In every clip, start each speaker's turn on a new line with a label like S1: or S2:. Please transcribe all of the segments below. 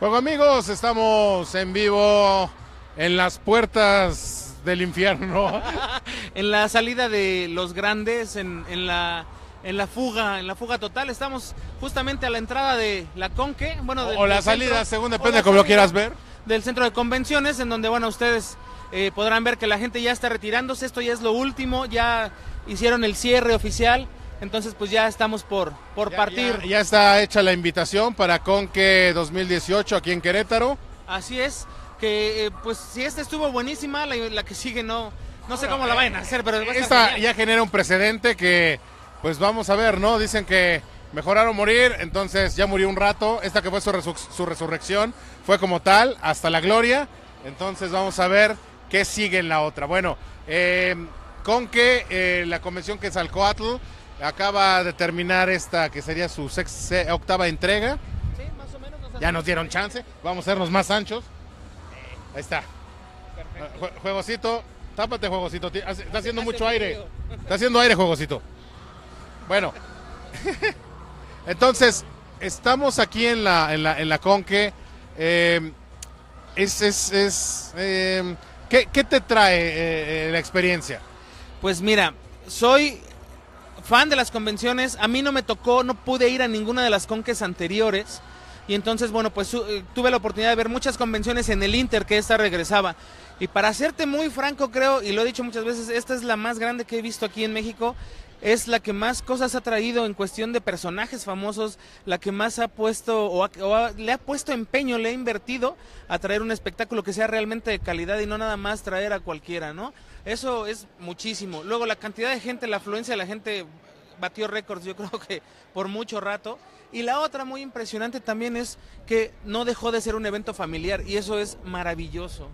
S1: Bueno amigos, estamos en vivo
S2: en las puertas del infierno. en la salida de los grandes, en, en, la, en la fuga, en la fuga total. Estamos justamente a la entrada de la Conque. Bueno, o la salida, según depende como lo quieras ver. Del centro de convenciones, en donde, bueno, ustedes eh, podrán ver que la gente ya está retirándose. Esto ya es lo último, ya hicieron el cierre oficial. Entonces, pues ya estamos por, por partir.
S1: Ya, está hecha la invitación para Conque 2018 aquí en Querétaro.
S2: Así es, que eh, pues si esta estuvo buenísima, la, que sigue no, no sé cómo la eh, vayan a hacer, pero esta ya genera un
S1: precedente que, pues vamos a ver, ¿no? Dicen que mejoraron morir, entonces ya murió un rato. Esta que fue su, resurrección fue como tal, hasta la gloria. Entonces vamos a ver qué sigue en la otra. Bueno, eh, Conque, la convención que es Alcoatl Acaba de terminar esta que sería su sexta, octava entrega. Sí, más o menos. ya nos dieron chance. Vamos a hacernos más anchos. Ahí está. Ah, juegosito, juegocito, tápate, Juegosito. Está haciendo mucho aire. Está haciendo aire, juegosito. Bueno, entonces, estamos aquí en la, Conque. Em, es, es, es
S2: em, ¿qué, te trae eh, eh, la experiencia? Pues mira, soy fan de las convenciones, a mí no me tocó, no pude ir a ninguna de las conques anteriores. Y entonces, bueno, pues eh, tuve la oportunidad de ver muchas convenciones en el Inter que esta regresaba. Y para hacerte muy franco, creo, y lo he dicho muchas veces, esta es la más grande que he visto aquí en México. Es la que más cosas ha traído en cuestión de personajes famosos, la que más ha puesto o, le ha puesto empeño, le ha invertido a traer un espectáculo que sea realmente de calidad y no nada más traer a cualquiera, ¿no? Eso es muchísimo. Luego la cantidad de gente, la afluencia de la gente batió récords, yo creo que por mucho rato. Y la otra muy impresionante también es que no dejó de ser un evento familiar y eso es maravilloso.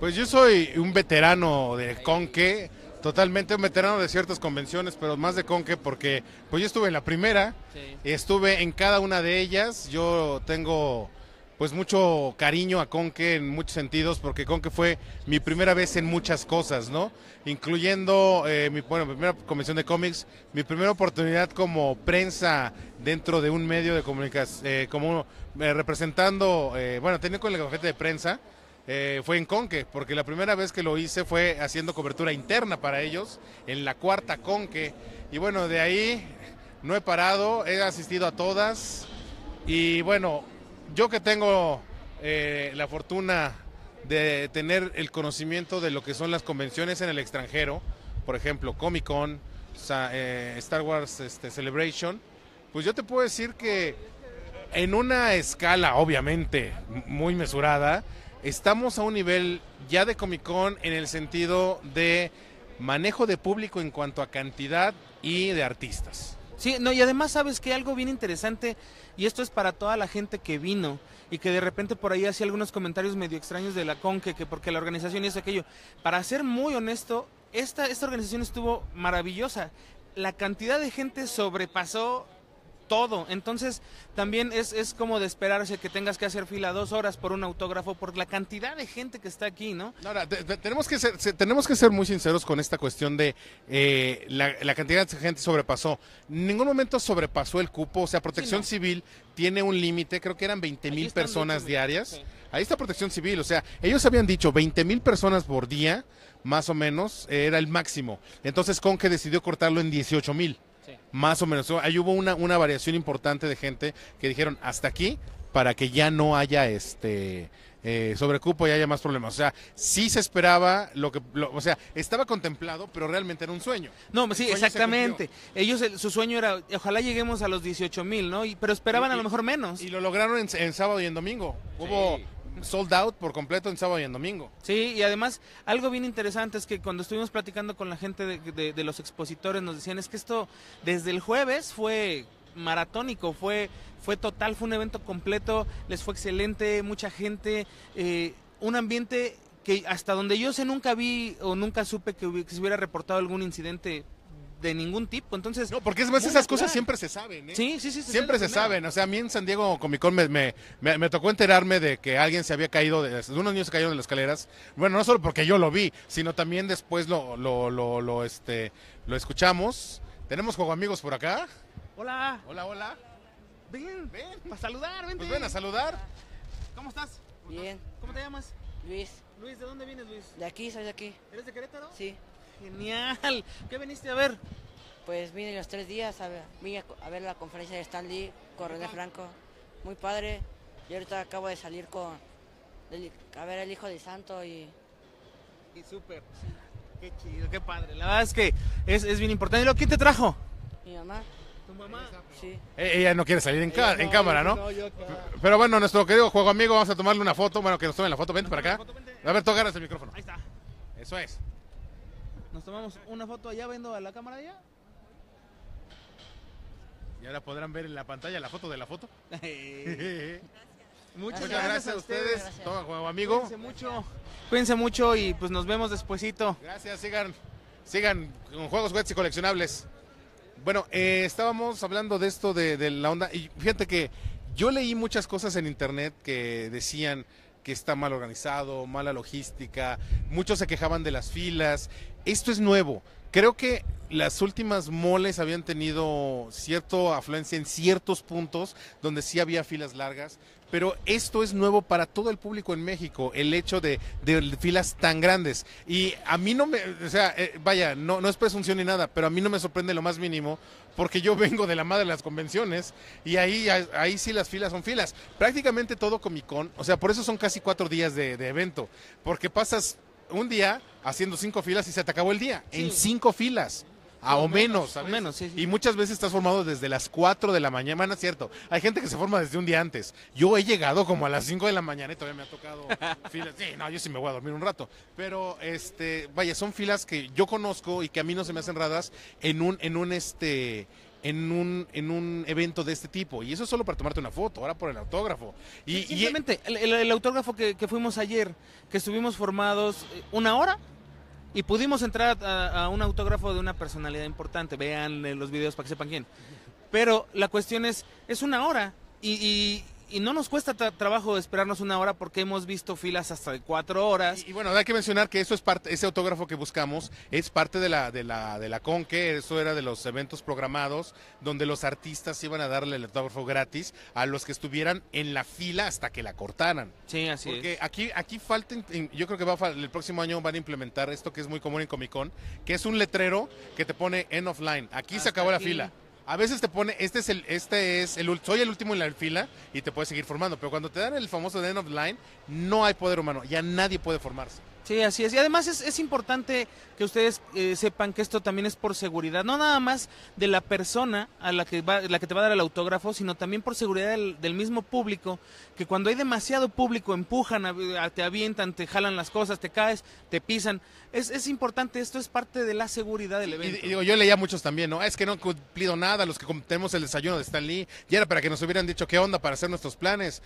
S1: Pues yo soy un veterano de Conque, totalmente un veterano de ciertas convenciones, pero más de Conque porque pues yo estuve en la primera, estuve en cada una de ellas, yo tengo pues mucho cariño a Conque en muchos sentidos, porque Conque fue mi primera vez en muchas cosas, ¿no? Incluyendo eh, mi, bueno, primera convención de cómics, mi primera oportunidad como prensa dentro de un medio de comunicación, eh, como eh, representando, bueno, teniendo con el gafete de prensa, fue en Conque, porque la primera vez que lo hice fue haciendo cobertura interna para ellos, en la cuarta Conque. Y bueno, de ahí no he parado, he asistido a todas. Y bueno, yo que tengo eh, la fortuna de tener el conocimiento de lo que son las convenciones en el extranjero, por ejemplo, Comic Con, eh, Star Wars este, Celebration, pues yo te puedo decir que en una escala, obviamente, muy mesurada, estamos a un nivel ya de Comic Con en el sentido de manejo de público en cuanto a
S2: cantidad y de artistas. Sí, no, y además sabes que algo bien interesante, y esto es para toda la gente que vino y que de repente por ahí hacía algunos comentarios medio extraños de la Conque, que porque la organización y aquello. Para ser muy honesto, esta, esta organización estuvo maravillosa. La cantidad de gente sobrepasó todo. Entonces, también es, como de esperarse que tengas que hacer fila dos horas por un autógrafo, por la cantidad de gente que está aquí, ¿no? tenemos, que ser,
S1: tenemos que ser muy sinceros con esta cuestión de eh, la, cantidad de gente sobrepasó. En ningún momento sobrepasó el cupo, o sea, protección civil tiene un límite, creo que eran 20 mil personas diarias. Ahí está protección civil, o sea, ellos habían dicho 20 mil personas por día, más o menos, era el máximo. Entonces, ¿con qué decidió cortarlo en 18 mil. Más o menos. Ahí hubo una, variación importante de gente que dijeron hasta aquí para que ya no haya este eh, sobrecupo y haya más problemas. O sea,
S2: sí se esperaba lo que, o sea, estaba contemplado, pero realmente era un sueño. No, sí, exactamente. Ellos, su sueño era, ojalá lleguemos a los 18 mil, ¿no? Y, pero esperaban a lo mejor menos. Y lo lograron en, sábado y en domingo. Hubo sold out por completo en sábado y en domingo. Sí, y además algo bien interesante es que cuando estuvimos platicando con la gente de, los expositores nos decían es que esto desde el jueves fue maratónico, fue, fue total, fue un evento completo, les fue excelente, mucha gente, eh, un ambiente que hasta donde yo sé nunca vi o nunca supe que, que se hubiera reportado algún incidente de ningún tipo. Entonces. No, porque es más, esas cosas siempre se saben, ¿eh? Sí, sí, sí. siempre se saben.
S1: O sea, a mí en San Diego Comicón Con me, me, me, me tocó enterarme de que alguien se había caído, de, unos niños se cayeron de las escaleras. Bueno, no solo porque yo lo vi, sino también después lo, lo, lo, lo, este, lo escuchamos. Tenemos juego amigos por acá.
S2: Hola. Hola, hola. Ven, ven. Para saludar, ven. Pues ven a saludar. ¿Cómo estás? Bien. ¿Cómo te llamas? Luis. Luis, ¿de dónde vienes, Luis? De aquí, soy de aquí. ¿Eres de Querétaro? Sí. Genial. ¿Qué viniste a ver?
S3: Pues vine los tres días a ver, la conferencia de Stanley con René Franco. Muy padre. Y ahorita acabo de salir con a ver el hijo de Santo
S2: y. Y súper. Qué chido, qué padre. La verdad es que es, bien importante. ¿Y lo, quién te trajo? Mi mamá. ¿Tu mamá? Sí. E, ella no quiere salir en, en cámara,
S1: ¿no? no yo Pero bueno, nuestro querido juego amigo, vamos a tomarle una foto. Bueno, que nos tomen la foto. Vente para acá. A ver, tú agarras el micrófono. Ahí está.
S2: Eso es. Nos tomamos una foto allá viendo a la cámara
S1: allá. Y ahora podrán ver en la pantalla la foto de la foto.
S2: Muchas, gracias, a ustedes, amigo. Cuídense mucho. Cuídense mucho y pues nos vemos despuesito. Gracias, sigan, sigan con juegos, juguetes y
S1: coleccionables. Bueno, eh, estábamos hablando de esto de, de la onda y fíjate que yo leí muchas cosas en internet que decían que está mal organizado, mala logística, muchos se quejaban de las filas. Esto es nuevo. Creo que las últimas moles habían tenido cierta afluencia en ciertos puntos donde sí había filas largas, pero esto es nuevo para todo el público en México, el hecho de, filas tan grandes. Y a mí no me, o sea, eh, vaya, no, no es presunción ni nada, pero a mí no me sorprende lo más mínimo, porque yo vengo de la madre de las convenciones y ahí, ahí sí las filas son filas. Prácticamente todo Comic Con, o sea, por eso son casi cuatro días de, evento, porque pasas un día haciendo cinco filas y se te acabó el día, en cinco filas. A ah, o menos, al menos, sí, Y muchas veces estás formado desde las 4 de la mañana, cierto. Hay gente que se forma desde un día antes. Yo he llegado como a las 5 de la mañana y todavía me ha tocado filas. Sí, no, yo sí me voy a dormir un rato. Pero, este, vaya, son filas que yo conozco y que a mí no se me hacen raras en un, en un, este, en un, en un evento de este tipo. Y eso es solo para tomarte una foto,
S2: ahora por el autógrafo. Y, El, autógrafo que fuimos ayer, que estuvimos formados eh, una hora, y pudimos entrar a, un autógrafo de una personalidad importante. Vean eh, los videos para que sepan quién. Pero la cuestión es, es una hora. y y no nos cuesta trabajo esperarnos una hora porque hemos visto filas hasta de cuatro horas. Y, bueno, hay que mencionar que eso es parte, ese autógrafo que buscamos es parte de la, de la, de la Conque,
S1: eso era de los eventos programados, donde los artistas iban a darle el autógrafo gratis a los que estuvieran en la fila hasta que la cortaran. Sí, así porque es. aquí, aquí falta, yo creo que va el próximo año van a implementar esto que es muy común en Comic Con, que es un letrero que te pone en offline, Aquí se acabó la fila. A veces te pone, este es el, este es el, soy el último en la fila y te puedes seguir formando, pero cuando te dan el famoso end of line, no hay poder humano, ya nadie puede formarse.
S2: Sí, así es. Y además es, importante que ustedes eh, sepan que esto también es por seguridad, no nada más de la persona a la que, la que te va a dar el autógrafo, sino también por seguridad del, mismo público, que cuando hay demasiado público empujan, te avientan, te jalan las cosas, te caes, te pisan. Es, es importante, esto es parte de la seguridad del evento. Y, yo leía
S1: muchos también, ¿no? Es que no han cumplido nada los que tenemos el desayuno de Stanley, Lee, y era para que nos hubieran dicho qué onda para hacer nuestros planes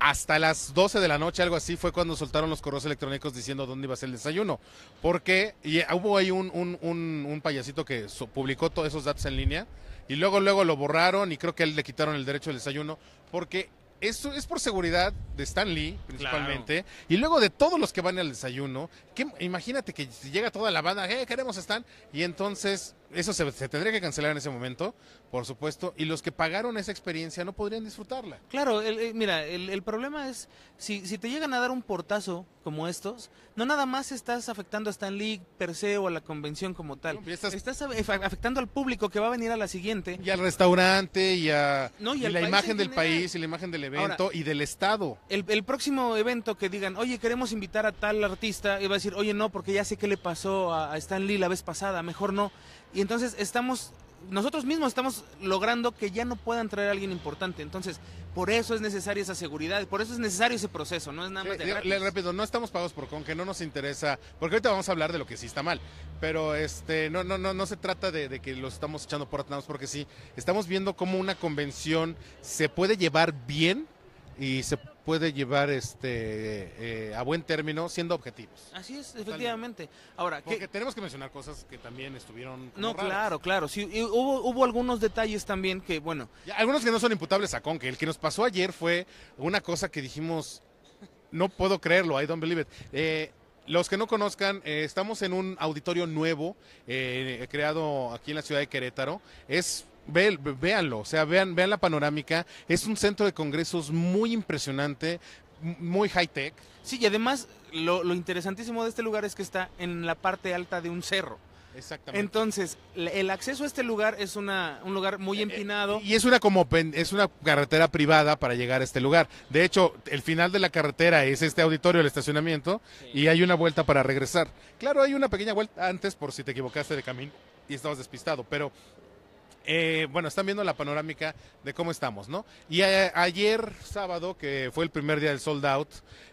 S1: hasta las 12 de la noche, algo así, fue cuando soltaron los correos electrónicos diciendo dónde iba a ser el desayuno. Porque y hubo ahí un, un, un, payasito que publicó todos esos datos en línea y luego, luego lo borraron y creo que él le quitaron el derecho al desayuno porque esto es por seguridad de Stan Lee principalmente y luego de todos los que van al desayuno. Que, imagínate que llega toda la banda, eh, queremos Stan y entonces eso se, tendría que cancelar en ese momento, por supuesto, y los que pagaron esa experiencia no podrían disfrutarla.
S2: Claro, eh, mira, el, problema es, si, te llegan a dar un portazo como estos, no nada más estás afectando a Stan Lee per se o a la convención como tal. estás... afectando al público que va a venir a la siguiente. Y al restaurante, y a la imagen del país, y la imagen del evento, y del Estado. El, próximo evento que digan, oye, queremos invitar a tal artista, y va a decir, oye, no, porque ya sé qué le pasó a, a Stan Lee la vez pasada, mejor no. Y entonces estamos, nosotros mismos estamos logrando que ya no puedan traer a alguien importante. Entonces, por eso es necesaria esa seguridad, por eso es necesario ese proceso, no es nada más Le repito, no estamos pagos por con
S1: que no nos interesa, porque ahorita vamos a hablar de lo que sí está mal, pero este no no no no se trata de, que los estamos echando por atrás porque sí, estamos viendo cómo una convención se puede llevar bien y se puede llevar este eh, a buen término siendo objetivos. Así es, efectivamente. Ahora, tenemos que mencionar cosas que también estuvieron No, claro,
S2: claro, sí hubo, hubo algunos detalles también que bueno, algunos que no son imputables a Conque, el que nos
S1: pasó ayer fue una cosa que dijimos no puedo creerlo, I don't believe it. Eh, los que no conozcan, eh, estamos en un auditorio nuevo creado aquí en la ciudad de Querétaro. Es Ve, véanlo, o sea, vean, vean la panorámica. Es un centro de congresos muy impresionante, muy high tech.
S2: Sí, y además lo, interesantísimo de este lugar es que está en la parte alta de un cerro. Exactamente. Entonces, el acceso a este lugar es una, un lugar muy eh, eh, empinado. Y
S1: es una como es una carretera privada para llegar a este lugar. De hecho, el final de la carretera es este auditorio, el estacionamiento, y hay una vuelta para regresar. Claro, hay una pequeña vuelta antes por si te equivocaste de camino y estabas despistado, pero eh, bueno, están viendo la panorámica de cómo estamos, ¿no? Y ayer sábado, que fue el primer día del sold out,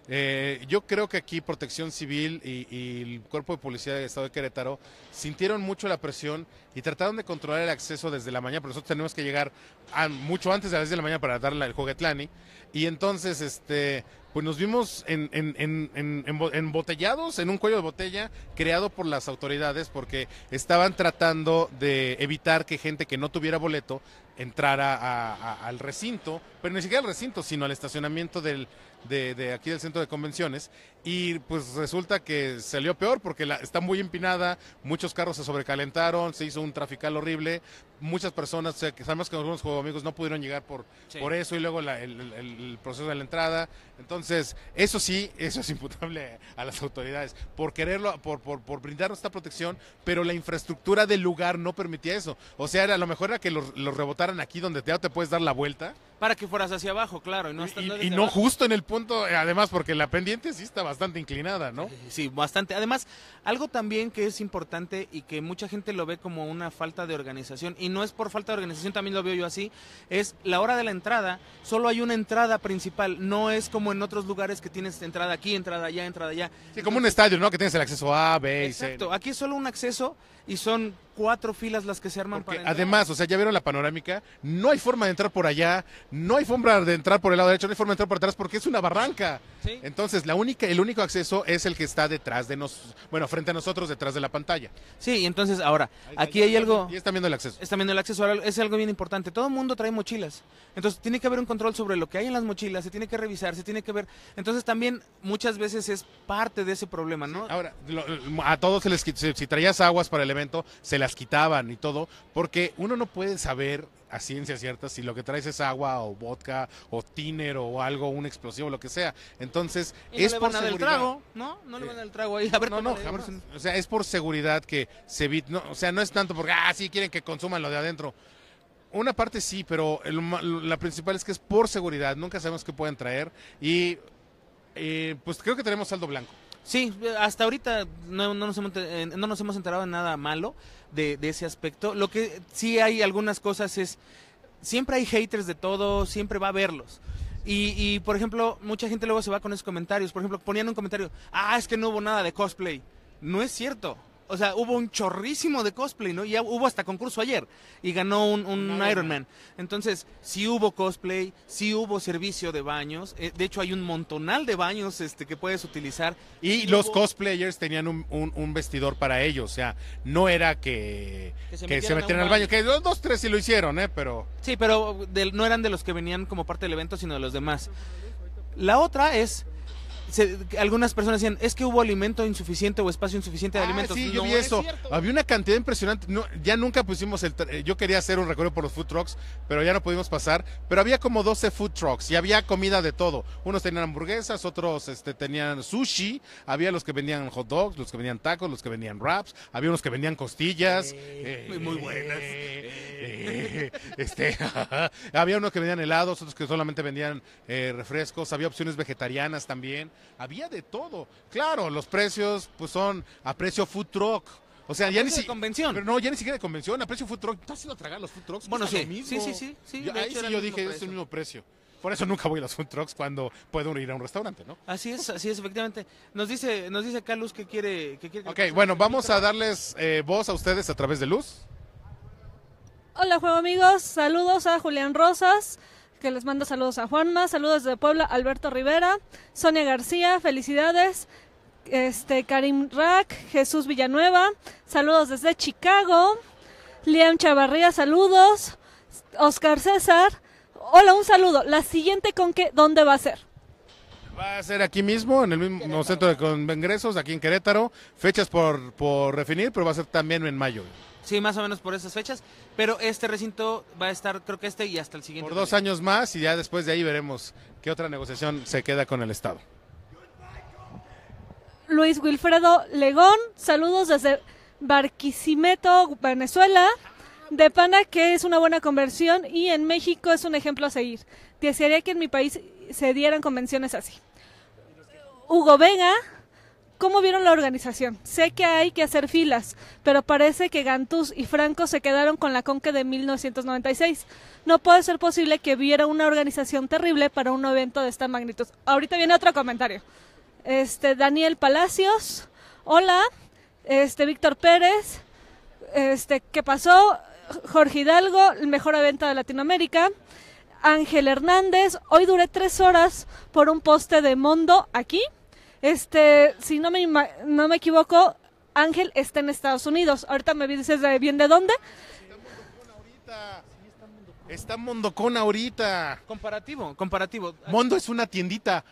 S1: eh, yo creo que aquí Protección Civil y, el Cuerpo de Policía del Estado de Querétaro sintieron mucho la presión y trataron de controlar el acceso desde la mañana, pero nosotros tenemos que llegar mucho antes de las de la mañana para darle el juguetlani. Y entonces, este, pues nos vimos en, embotellados en un cuello de botella creado por las autoridades porque estaban tratando de evitar que gente que no tuviera boleto entrar a, al recinto, pero ni siquiera al recinto, sino al estacionamiento del, de, aquí del centro de convenciones. Y pues resulta que salió peor porque está muy empinada, muchos carros se sobrecalentaron, se hizo un trafical horrible, muchas personas, o sea, que sabemos que algunos juegos amigos no pudieron llegar por, por eso y luego el, proceso de la entrada. Entonces, eso sí, eso es imputable a las autoridades por quererlo, por, por, por brindarnos esta protección, pero la infraestructura del lugar no permitía eso. O sea, a lo mejor era que los, los rebotaron aquí donde te puedes dar la vuelta.
S2: Para que fueras hacia abajo, claro. Y no, justo en el punto, eh, además, porque la pendiente sí está bastante inclinada, ¿no? Eh, sí, bastante. Además, algo también que es importante y que mucha gente lo ve como una falta de organización, y no es por falta de organización, también lo veo yo así, es la hora de la entrada, solo hay una entrada principal, no es como en otros lugares que tienes entrada aquí, entrada allá, entrada allá. Sí, como un
S1: estadio, ¿no? Que tienes el acceso A, B y C. Exacto,
S2: aquí es solo un acceso y son cuatro filas las que se arman para
S1: Además, o sea, ya vieron la panorámica, no hay forma de entrar por allá, no hay forma de entrar por el lado derecho, no hay forma de entrar por atrás porque es una barranca. Entonces, la única, el único acceso es el que
S2: está detrás de nos, bueno, frente a nosotros, detrás de la pantalla. Sí, entonces ahora, aquí hay algo. Y están viendo el acceso. Están viendo el acceso, es algo bien importante. Todo el mundo trae mochilas. Entonces, tiene que haber un control sobre lo que hay en las mochilas, se tiene que revisar, se tiene que ver. Entonces, también muchas veces es parte de ese problema, ¿no? Ahora, a todos se
S1: les si traías aguas para el evento, se las las quitaban y todo, porque uno no puede saber a ciencia cierta si lo que traes es agua o vodka o tiner o algo, un explosivo, lo que sea. Entonces, no es le van por el trago,
S2: ¿no? No le eh, van a trago
S1: ahí. A ver no, no, O sea, es por seguridad que se evita. No, o sea, no es tanto porque, ah, sí, quieren que consuman lo de adentro. Una parte sí, pero la principal es que es por
S2: seguridad. Nunca sabemos qué pueden traer. Y eh, pues creo que tenemos saldo blanco. Sí, hasta ahorita no, no, nos, hemos, no nos hemos enterado de nada malo de, ese aspecto. Lo que sí hay algunas cosas es, siempre hay haters de todo, siempre va a verlos. Y, y, por ejemplo, mucha gente luego se va con esos comentarios. Por ejemplo, ponían un comentario, ah, es que no hubo nada de cosplay. No es cierto. O sea, hubo un chorrísimo de cosplay, ¿no? Y hubo hasta concurso ayer y ganó un, un Iron, Man. Entonces, sí hubo cosplay, sí hubo servicio de baños. Eh, de hecho, hay un montonal de baños este, que puedes utilizar. Y, los cosplayers tenían un, vestidor para ellos. O sea, no era que, que se metieran, al baño. Que dos, tres sí lo hicieron, ¿eh? Pero... Sí, pero no eran de los que venían como parte del evento, sino de los demás. La otra es algunas personas decían, es que hubo alimento insuficiente o espacio insuficiente de ah, alimentos. Sí, yo vi eso. Había una cantidad impresionante. ya nunca
S1: pusimos el... Eh, yo quería hacer un recorrido por los food trucks, pero ya no pudimos pasar. Pero había como 12 food trucks y había comida de todo. Unos tenían hamburguesas, otros este, tenían sushi, había los que vendían hot dogs, los que vendían tacos, los que vendían wraps, había unos que vendían costillas. Eh, muy buenas. Eh, este, había unos que vendían helados, otros que solamente vendían refrescos, había opciones vegetarianas también había de todo. Claro, los precios pues son a precio food truck. O sea, ya ni siquiera. convención. Pero no, ya ni siquiera de convención. A
S2: precio food truck. ¿Estás ido tragar los food trucks? Bueno, sí. sí. Sí, sí, Yo, ahí sí yo dije, es el mismo
S1: precio. Por eso nunca voy a los food trucks cuando puedo ir a un restaurante, ¿no?
S2: Así es, así es, efectivamente. Nos dice, nos dice acá que quiere. Que quiere ok,
S1: bueno, vamos a darles eh, voz a ustedes a través de Luz.
S3: Hola, juego amigos. Saludos a Julián Rosas que les mando saludos a Juanma, saludos de Puebla, Alberto Rivera, Sonia García, felicidades, este, Karim Rack, Jesús Villanueva, saludos desde Chicago, Liam Chavarría, saludos, Oscar César, hola, un saludo, la siguiente con qué, ¿dónde va a ser?
S1: Va a ser aquí mismo, en el mismo centro de congresos, aquí en Querétaro, fechas por, por definir, pero va a ser también en mayo.
S2: Sí, más o menos por esas fechas. Pero este recinto va a estar, creo que este y hasta el siguiente. Por dos
S1: años más y ya después de ahí veremos qué otra negociación se queda con el Estado.
S3: Luis Wilfredo Legón, saludos desde Barquisimeto, Venezuela. De pana que es una buena conversión y en México es un ejemplo a seguir. Desearía que en mi país se dieran convenciones así. Hugo Vega, ¿Cómo vieron la organización? Sé que hay que hacer filas, pero parece que Gantús y Franco se quedaron con la Conque de 1996. No puede ser posible que viera una organización terrible para un evento de esta magnitud. Ahorita viene otro comentario. Este Daniel Palacios, hola. Este Víctor Pérez, este ¿qué pasó? Jorge Hidalgo, el mejor evento de Latinoamérica. Ángel Hernández, hoy duré tres horas por un poste de Mondo aquí este, si no me, no me equivoco, Ángel está en Estados Unidos. Ahorita me dices de bien de dónde.
S1: Está Mondocón ahorita. Comparativo, comparativo. Mondo es una tiendita.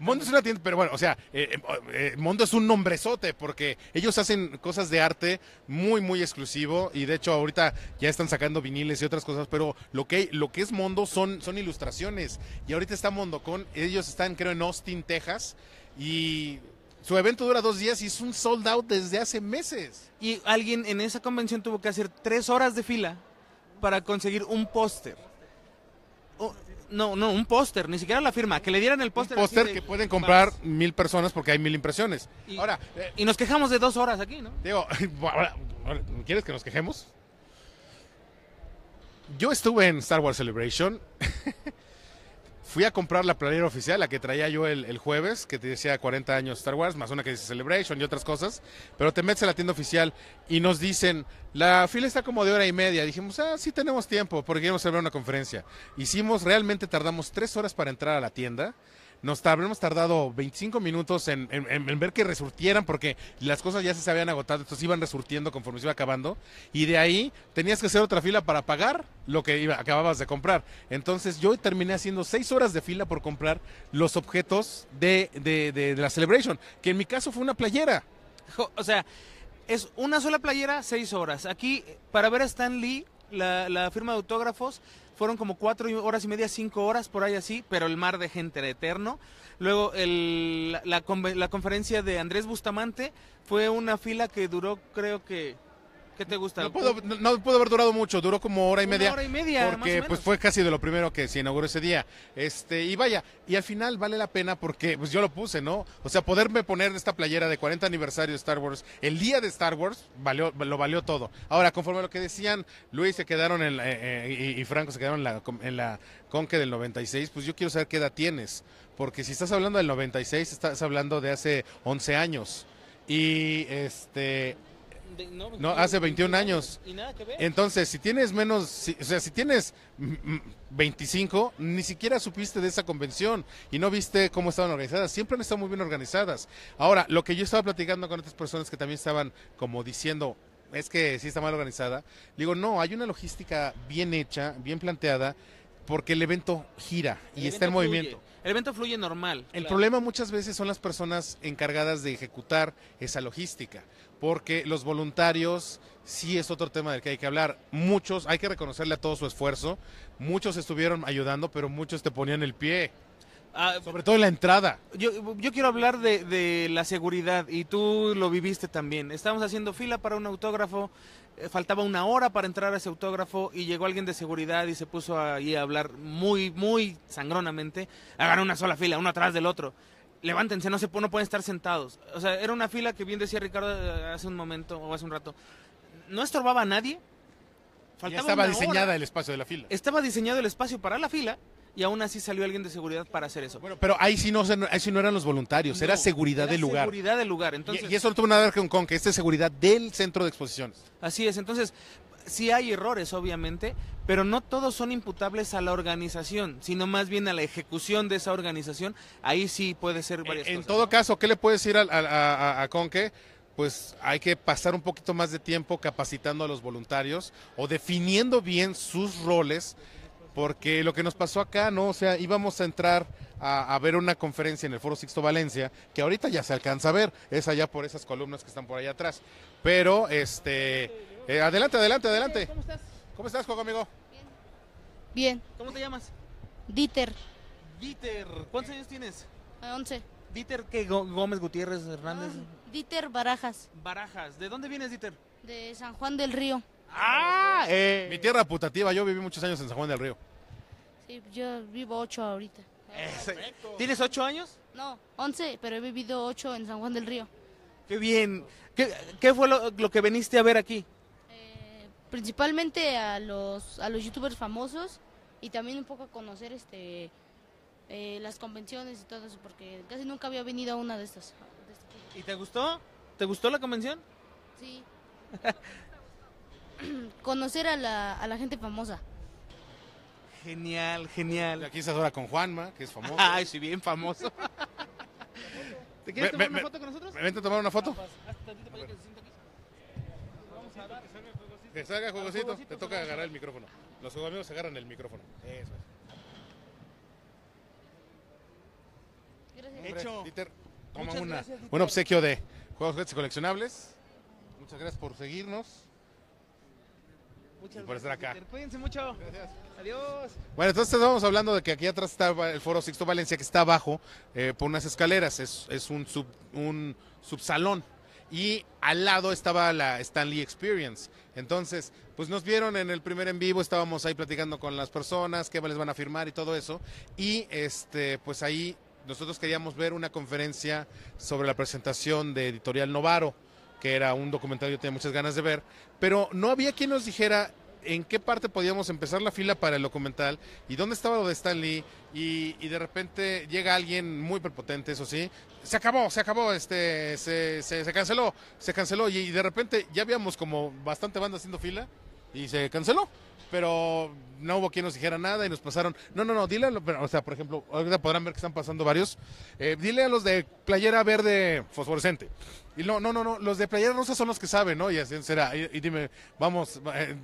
S1: Mondo es una tienda, pero bueno, o sea, eh, eh, eh, Mondo es un nombrezote porque ellos hacen cosas de arte muy, muy exclusivo y de hecho ahorita ya están sacando viniles y otras cosas, pero lo que, lo que es Mondo son, son ilustraciones y ahorita está Mundo con, ellos están creo en Austin, Texas y su
S2: evento dura dos días y es un sold out desde hace meses. Y alguien en esa convención tuvo que hacer tres horas de fila para conseguir un póster. No, no, un póster, ni siquiera la firma, que le dieran el póster. Un póster que pueden comprar mil personas porque hay mil impresiones. Ahora, y nos quejamos de dos horas aquí, ¿no? Digo, ¿quieres que nos quejemos?
S1: Yo estuve en Star Wars Celebration fui a comprar la playera oficial, la que traía yo el, jueves, que te decía 40 años Star Wars, más una que dice Celebration y otras cosas, pero te metes a la tienda oficial y nos dicen, la fila está como de hora y media. Dijimos, ah, sí tenemos tiempo, porque íbamos a una conferencia. Hicimos, realmente tardamos tres horas para entrar a la tienda nos habremos tardado 25 minutos en, ver que resurtieran, porque las cosas ya se habían agotado, entonces iban resurtiendo conforme se iba acabando, y de ahí tenías que hacer otra fila para pagar lo que iba, acababas de comprar. Entonces yo terminé haciendo seis horas de fila por comprar los objetos de, de, de, la Celebration, que en mi caso
S2: fue una playera. O sea, es una sola playera, seis horas. Aquí, para ver a Stan Lee, la firma de autógrafos, fueron como cuatro horas y media, cinco horas, por ahí así, pero el mar de gente era eterno. Luego la conferencia de Andrés Bustamante fue una fila que duró creo que ¿Qué te gusta? No
S1: pudo, haber durado mucho, duró como hora y media. hora y media, Porque pues fue casi de lo primero que se inauguró ese día. Este, y vaya, y al final vale la pena porque pues yo lo puse, ¿no? O sea, poderme poner esta playera de 40 aniversario de Star Wars, el día de Star Wars, valió, lo valió todo. Ahora, conforme a lo que decían, Luis se quedaron en eh, eh, y, Franco se quedaron en la, en la Conque del 96, pues yo quiero saber qué edad tienes. Porque si estás hablando del 96, estás hablando de hace 11 años. Y este
S2: pues, no, hace 21
S1: años. Entonces, si tienes menos, o sea, si tienes 25, ni siquiera supiste de esa convención y no viste cómo estaban organizadas. Siempre han estado muy bien organizadas. Ahora, lo que yo estaba platicando con otras personas que también estaban como diciendo, es que sí está mal organizada. Digo, no, hay una logística bien hecha, bien planteada, porque el evento gira y está en movimiento.
S2: El evento fluye normal. El problema
S1: muchas veces son las personas encargadas de ejecutar esa logística, porque los voluntarios sí es otro tema del que hay que hablar. Muchos, hay que reconocerle a todo su esfuerzo, muchos estuvieron ayudando, pero muchos te
S2: ponían el pie. Ah, sobre todo en la entrada. Yo, quiero hablar de, de, la seguridad y tú lo viviste también. Estamos haciendo fila para un autógrafo, eh, faltaba una hora para entrar a ese autógrafo y llegó alguien de seguridad y se puso ahí a hablar muy, muy sangronamente. Hagan una sola fila, uno atrás del otro. Levántense, no, se, pueden estar sentados. O sea, era una fila que bien decía Ricardo eh, hace un momento o hace un rato. No estorbaba a nadie. estaba diseñada el espacio de la fila. Estaba diseñado el espacio para la fila y aún así salió alguien de seguridad para hacer eso. Bueno,
S1: pero ahí sí no, ahí sí no eran los voluntarios, era seguridad del lugar. Seguridad del lugar. y, eso no tuvo nada que ver con que esta es seguridad del centro de exposiciones.
S2: Así es, entonces sí hay errores, obviamente, pero no todos son imputables a la organización, sino más bien a la ejecución de esa organización. Ahí sí puede ser varias en, cosas. En todo caso, ¿qué le puedes decir
S1: a, a Conque? pues hay que pasar un poquito más de tiempo capacitando a los voluntarios o definiendo bien sus roles porque lo que nos pasó acá, ¿no? O sea, íbamos a entrar a, ver una conferencia en el Foro Sixto Valencia, que ahorita ya se alcanza a ver, es allá por esas columnas que están por allá atrás. Pero, este, eh, adelante, adelante, adelante. ¿Cómo
S2: estás? ¿Cómo estás, Juan, Amigo? Bien. ¿Cómo te llamas? Dieter. Dieter, ¿cuántos años tienes? Ah, once. Dieter, ¿qué? Gómez Gutiérrez Hernández. Ah, Diter Barajas. Barajas, ¿de dónde vienes, Dieter? De San Juan del Río.
S3: Ah, eh. Mi
S1: tierra putativa, yo viví muchos años en San Juan del Río.
S3: Sí, yo vivo ocho ahorita. ¿Tienes ocho años? No, once, pero he vivido ocho en San Juan del
S2: Río. Qué bien. ¿Qué, fue lo, que viniste a ver aquí? Eh, principalmente a los, a los youtubers famosos y también un poco a conocer este
S3: eh, las convenciones y todo eso, porque casi nunca había venido a una de estas. De estas.
S2: ¿Y te gustó? ¿Te gustó la convención?
S3: Sí.
S2: conocer a la, a la gente famosa. Genial, genial. aquí estás ahora con Juanma, que es famoso. Ay, sí, bien famoso. ¿Te quieres tomar una foto con nosotros? Vente a tomar una foto. Ah, pues, Vamos a
S3: que salga jugosito, te toca agarrar el
S1: micrófono. Los jugadores agarran el micrófono. Eso
S3: es. Gracias. Hecho. Dieter, toma una, un obsequio de
S1: juegos coleccionables. Muchas gracias por seguirnos. Muchas por gracias estar
S2: acá. Cuídense mucho. Gracias. Adiós.
S1: Bueno, entonces estamos hablando de que aquí atrás está el Foro Sixto Valencia, que está abajo eh, por unas escaleras. Es, es un, sub, un subsalón. Y al lado estaba la Stanley Experience. Entonces, pues nos vieron en el primer en vivo, estábamos ahí platicando con las personas, qué les van a firmar y todo eso. Y este, pues ahí nosotros queríamos ver una conferencia sobre la presentación de Editorial Novaro que era un documental que yo tenía muchas ganas de ver, pero no había quien nos dijera en qué parte podíamos empezar la fila para el documental y dónde estaba lo de Stan y, de repente llega alguien muy prepotente, eso sí, se acabó, se acabó, este, se, se, se canceló, se canceló y, de repente ya habíamos como bastante banda haciendo fila y se canceló pero no hubo quien nos dijera nada y nos pasaron. No, no, no, dile a los, o sea, por ejemplo, ahorita podrán ver que están pasando varios. Eh, dile a los de playera verde fosforescente. Y no, no, no, no, los de playera rosa son los que saben, ¿no? Y así será. Y, dime, vamos, eh,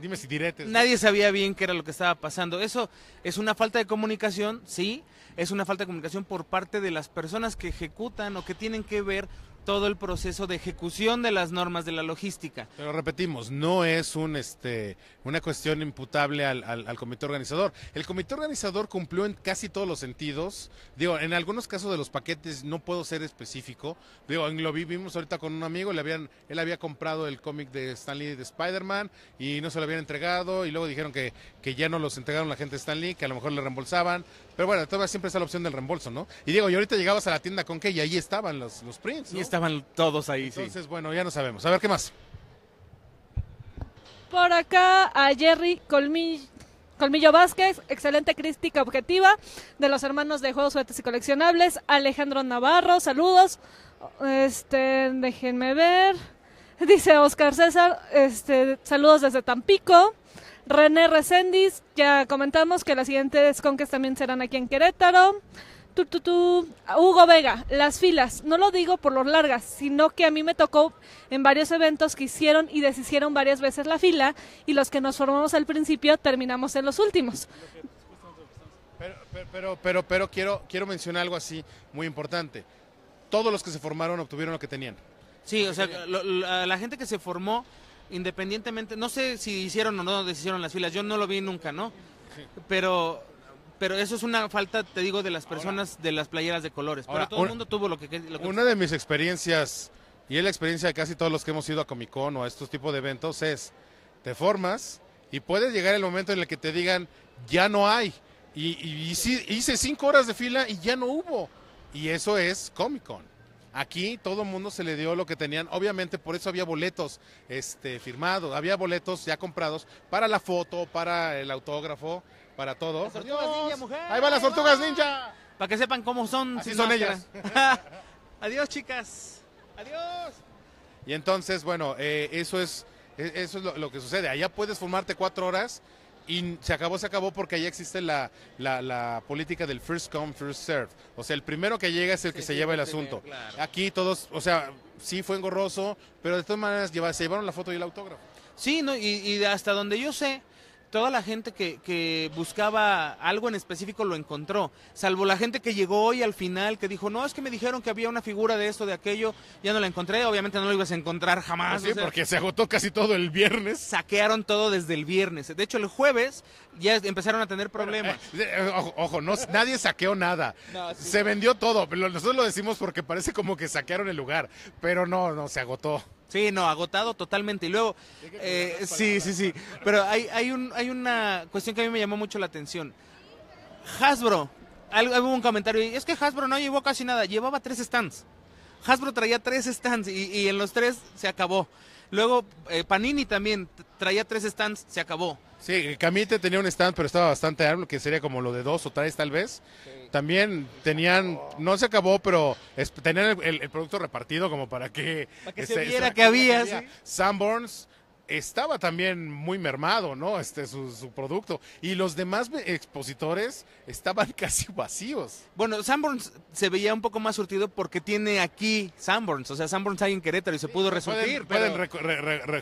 S2: dime si diretes. Nadie sabía bien qué era lo que estaba pasando. Eso es una falta de comunicación, sí. Es una falta de comunicación por parte de las personas que ejecutan o que tienen que ver todo el proceso de ejecución de las normas de la logística. Pero repetimos,
S1: no es un este una cuestión imputable al, comité organizador. El comité organizador cumplió en casi todos los sentidos. Digo, en algunos casos de los paquetes no puedo ser específico. Digo, lo vimos ahorita con un amigo, le habían, él había comprado el cómic de Lee de Spider-Man y no se lo habían entregado y luego dijeron que, que ya no los entregaron la gente de Lee, que a lo mejor le reembolsaban. Pero bueno, todavía siempre es la opción del reembolso, ¿no? Y digo, y ahorita llegabas a la tienda con que y ahí estaban los, prints. ¿no? Y estaban todos ahí, sí. Entonces, bueno, ya no sabemos. A ver, ¿qué más?
S3: Por acá a Jerry Colmillo. Vázquez, excelente crítica objetiva de los hermanos de Juegos, Sueltos y Coleccionables. Alejandro Navarro, saludos. Este, déjenme ver. Dice Oscar César, este, saludos desde Tampico. René Reséndiz, ya comentamos que las siguientes conquistas también serán aquí en Querétaro. Hugo Vega, las filas, no lo digo por los largas, sino que a mí me tocó en varios eventos que hicieron y deshicieron varias veces la fila y los que nos formamos al principio terminamos en los últimos.
S1: Pero, pero, quiero, quiero mencionar algo así muy importante. Todos los que se formaron
S2: obtuvieron lo que tenían. Sí, o sea, la gente que se formó independientemente, no sé si hicieron o no deshicieron las filas, yo no lo vi nunca, ¿no? Pero pero eso es una falta, te digo, de las personas de las playeras de colores. todo el mundo tuvo lo que, Una
S1: de mis experiencias, y es la experiencia de casi todos los que hemos ido a Comic Con o a estos tipos de eventos, es te formas y puedes llegar el momento en el que te digan, ya no hay. Y, y hice cinco horas de fila y ya no hubo. Y eso es Comic Con. Aquí todo el mundo se le dio lo que tenían, obviamente por eso había boletos este, firmados, había boletos ya comprados para la foto, para el autógrafo, para todo.
S2: mujer. Ahí van las tortugas ninja.
S1: Para que sepan cómo son. Así son ellas.
S2: Adiós, chicas. Adiós.
S1: Y entonces, bueno, eh, eso es, e, eso es lo, lo, que sucede. Allá puedes formarte cuatro horas y se acabó, se acabó porque ahí existe la, la, política del first come, first serve. O sea, el primero que llega es el que se lleva el asunto. Aquí todos, o sea, sí fue engorroso, pero de todas maneras lleva, se llevaron la foto y el autógrafo.
S2: Sí, no, y, y hasta donde yo sé, toda la gente que, buscaba algo en específico lo encontró, salvo la gente que llegó hoy al final que dijo, no, es que me dijeron que había una figura de esto, de aquello, ya no la encontré, obviamente no lo ibas a encontrar jamás. Pues porque se agotó casi todo el viernes. Saquearon todo desde el viernes. De hecho, el jueves ya empezaron a tener eh, problemas. Eh, eh, ojo,
S1: no, nadie saqueó nada. Se vendió todo, pero nosotros lo decimos porque parece como que saquearon el
S2: lugar, pero no, no, se agotó. Sí, no, agotado totalmente. Y luego, eh, sí, sí, sí. Pero hay, hay, un, hay una cuestión que a mí me llamó mucho la atención. Hasbro, algo, hubo un comentario, es que Hasbro no llevó casi nada, llevaba tres stands. Hasbro traía tres stands y, en los tres se acabó. Luego, eh, Panini también traía tres stands, se acabó. Sí,
S1: Camite tenía un stand, pero estaba bastante amplio, que sería como lo de dos o tres tal vez. También tenían, no se acabó, pero tenían el, producto repartido como para que... Para que este, se este, viera que había, Sanborns estaba también muy mermado, ¿no? Este, su, su, producto. Y los demás expositores estaban
S2: casi vacíos. Bueno, Sanborns se veía un poco más surtido porque tiene aquí Sanborns. O sea, Sanborns hay en Querétaro y se pudo resurtir. Pueden,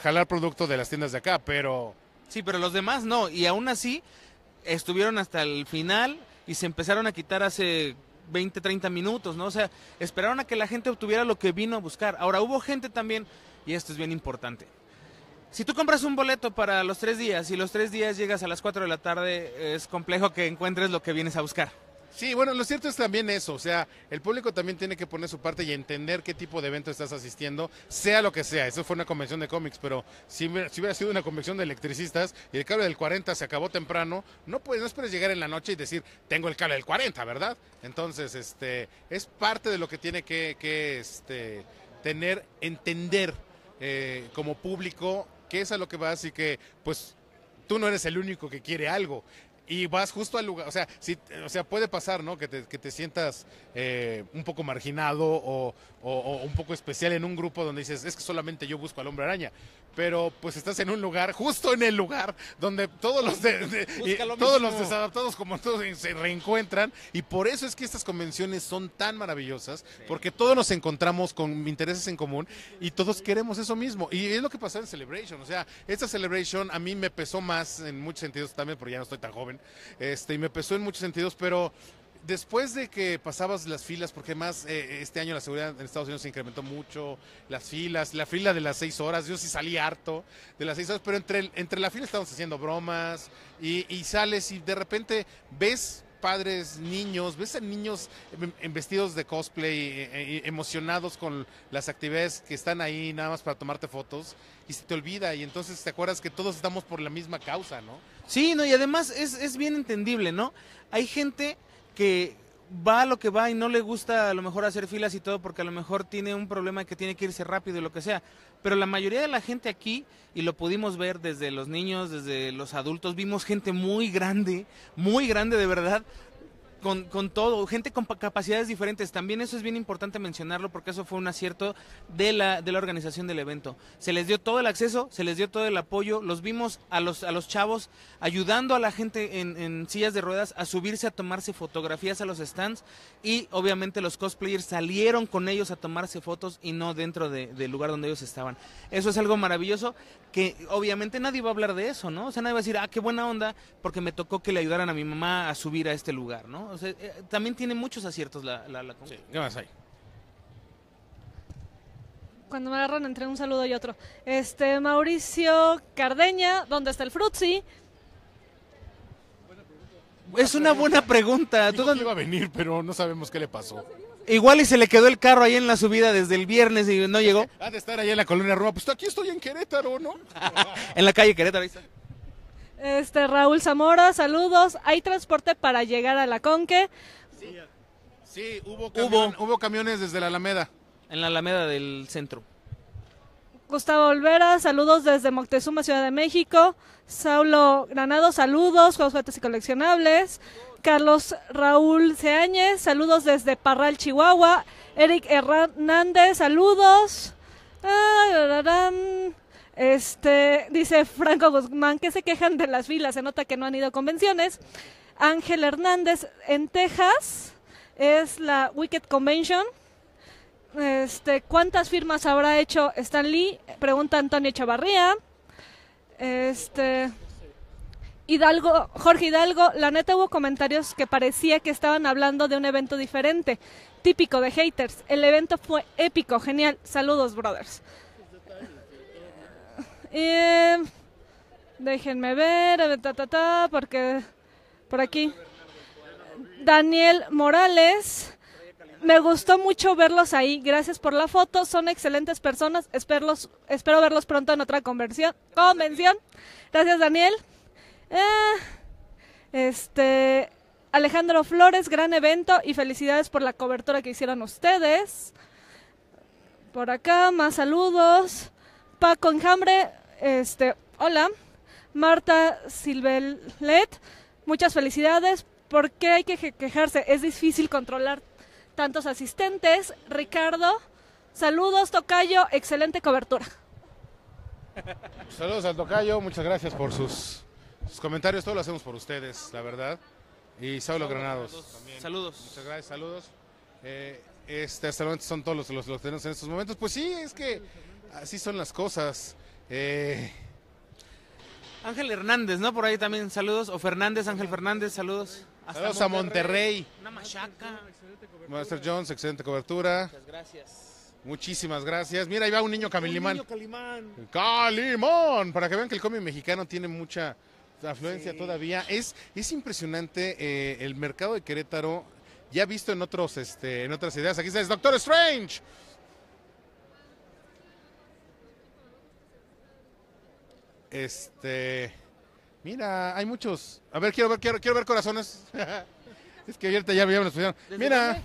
S2: jalar producto de las tiendas de acá, pero... Sí, pero los demás no. Y aún así, estuvieron hasta el final y se empezaron a quitar hace 20, 30 minutos, ¿no? O sea, esperaron a que la gente obtuviera lo que vino a buscar. Ahora, hubo gente también, y esto es bien importante. Si tú compras un boleto para los tres días y los tres días llegas a las 4 de la tarde, es complejo que encuentres lo que vienes a buscar. Sí, bueno, lo cierto es también eso, o sea, el público también tiene que poner su parte y entender qué tipo
S1: de evento estás asistiendo, sea lo que sea. Eso fue una convención de cómics, pero si, hubiera sido una convención de electricistas y el cable del 40 se acabó temprano, no puedes, no llegar en la noche y decir, tengo el cable del 40, ¿verdad? Entonces, este, es parte de lo que tiene que, que este, tener, entender eh, como público qué es a lo que vas y que, pues, tú no eres el único que quiere algo y vas justo al lugar, o sea, si, o sea puede pasar, ¿no? Que te, sientas eh, un poco marginado o, o, un poco especial en un grupo donde dices, es que solamente yo busco al hombre araña, pero pues estás en un lugar, justo en el lugar donde todos los todos los desadaptados como todos se reencuentran y por eso es que estas convenciones son tan maravillosas porque todos nos encontramos con intereses en común y todos queremos eso mismo y es lo que pasó en Celebration, o sea, esta Celebration a mí me pesó más en muchos sentidos también porque ya no estoy tan joven, este y me pesó en muchos sentidos, pero después de que pasabas las filas, porque más eh, este año la seguridad en Estados Unidos se incrementó mucho, las filas, la fila de las seis horas, yo sí salí harto de las seis horas, pero entre, entre la fila estábamos haciendo bromas y, y sales y de repente ves padres, niños, ves a niños en em, em, vestidos de cosplay, eh, eh, emocionados con las actividades que están ahí nada más para tomarte fotos y se te olvida y entonces te acuerdas que todos estamos por la misma causa, ¿no?
S2: Sí, no, y además es, es bien entendible, ¿no? Hay gente que va a lo que va y no le gusta a lo mejor hacer filas y todo porque a lo mejor tiene un problema que tiene que irse rápido y lo que sea. Pero la mayoría de la gente aquí, y lo pudimos ver desde los niños, desde los adultos, vimos gente muy grande, muy grande de verdad, con, todo, gente con capacidades diferentes. También eso es bien importante mencionarlo porque eso fue un acierto de la, de la organización del evento. Se les dio todo el acceso, se les dio todo el apoyo, los vimos a los, a los chavos ayudando a la gente en, sillas de ruedas a subirse a tomarse fotografías a los stands y obviamente los cosplayers salieron con ellos a tomarse fotos y no dentro del lugar donde ellos estaban. Eso es algo maravilloso que obviamente nadie va a hablar de eso, ¿no? O sea, nadie va a decir, ah, qué buena onda porque me tocó que le ayudaran a mi mamá a subir a este lugar, ¿no? Eh, también tiene muchos aciertos la, la, ¿Qué más hay?
S3: Cuando me agarran entre un saludo y otro. Este, Mauricio Cardeña, ¿dónde está el Fruzzi?
S2: Es una buena pregunta. ¿Tú iba a venir, pero no sabemos qué le pasó. Igual y se le quedó el carro ahí en la subida desde el viernes y no llegó.
S3: Ha de estar ahí en la colonia Roma. Pues aquí estoy en Querétaro, ¿no?
S2: en la calle Querétaro,
S3: este Raúl Zamora, saludos. ¿Hay transporte para llegar a la Conque?
S1: Sí, hubo, camiones desde la Alameda. En la Alameda
S2: del centro.
S3: Gustavo Olvera, saludos desde Moctezuma, Ciudad de México. Saulo Granado, saludos, juegos, juguetes y coleccionables. Carlos Raúl Ceáñez, saludos desde Parral, Chihuahua. Eric Hernández, saludos. Este, dice Franco Guzmán que se quejan de las filas, se nota que no han ido a convenciones. Ángel Hernández en Texas es la Wicked Convention. Este, ¿cuántas firmas habrá hecho Stan Lee? Pregunta Antonio Chavarría. Este Hidalgo, Jorge Hidalgo, la neta hubo comentarios que parecía que estaban hablando de un evento diferente, típico de haters. El evento fue épico, genial. Saludos, brothers déjenme ver, ta, ta, ta, porque por aquí. Daniel Morales. Me gustó mucho verlos ahí. Gracias por la foto. Son excelentes personas. espero verlos pronto en otra convención. Gracias, Daniel. Eh, este. Alejandro Flores, gran evento y felicidades por la cobertura que hicieron ustedes. Por acá, más saludos. Paco Enjambre, este, hola, Marta Silvellet. muchas felicidades. ¿Por qué hay que quejarse? Es difícil controlar tantos asistentes. Ricardo, saludos, Tocayo, excelente cobertura.
S1: Saludos al Tocayo, muchas gracias por sus, comentarios, todo lo hacemos por ustedes, la verdad. Y Saulo Granados. Saludos. Muchas gracias, saludos. Eh, este, son todos los, que los tenemos en estos
S2: momentos. Pues sí, es que así son las cosas. Eh. Ángel Hernández, ¿no? Por ahí también saludos. O Fernández, Ángel Fernández, saludos. Hasta saludos a Monterrey. Una machaca.
S1: Master Jones, excelente cobertura. Muchas gracias. Muchísimas gracias. Mira, ahí va un niño Camilimán. Un niño Para que vean que el cómic mexicano tiene mucha afluencia todavía. Es, es impresionante eh, el mercado de Querétaro, ya visto en otros, este, en otras ideas. Aquí está, el Doctor Strange. Este. Mira, hay muchos. A ver, quiero ver, quiero, ver corazones. es que ahorita ya, ya me los Mira.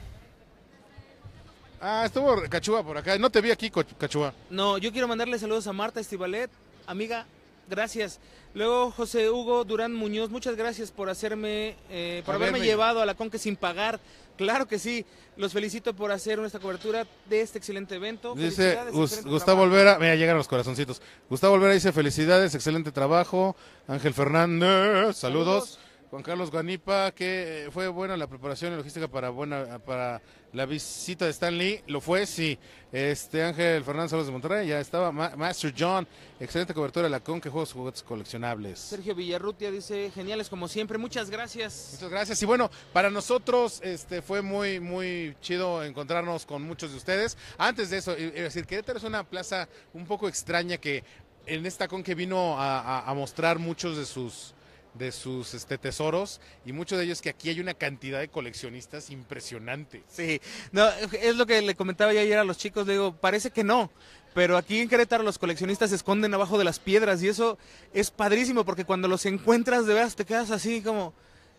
S1: Ah, estuvo Cachúa por acá. No te vi aquí, Cachúa.
S2: No, yo quiero mandarle saludos a Marta Estibalet, amiga. Gracias. Luego José Hugo Durán Muñoz, muchas gracias por hacerme, eh, por haberme llevado a la Conque sin pagar. Claro que sí. Los felicito por hacer Nuestra cobertura de este excelente evento. Dice Gustavo
S1: Olvera, mira, llegan los corazoncitos. Gustavo Olvera dice felicidades, excelente trabajo. Ángel Fernández, saludos. Juan Carlos Guanipa, que fue buena la preparación y logística para buena para la visita de Stan Lee lo fue, sí. Este Ángel Fernández de Monterrey ya estaba. Master John, excelente cobertura de la Conque Juegos Juguetes
S2: Coleccionables. Sergio Villarrutia dice, geniales como siempre, muchas gracias. Muchas gracias. Y bueno, para
S1: nosotros este fue muy, muy chido encontrarnos con muchos de ustedes. Antes de eso, decir, Querétaro es una plaza un poco extraña que en esta con que vino a mostrar muchos de sus de sus este, tesoros y mucho de ellos que aquí hay una cantidad de
S2: coleccionistas impresionante. Sí, no, es lo que le comentaba yo ayer a los chicos, digo, parece que no, pero aquí en Querétaro los coleccionistas se esconden abajo de las piedras y eso es padrísimo porque cuando los encuentras de veras te quedas así como...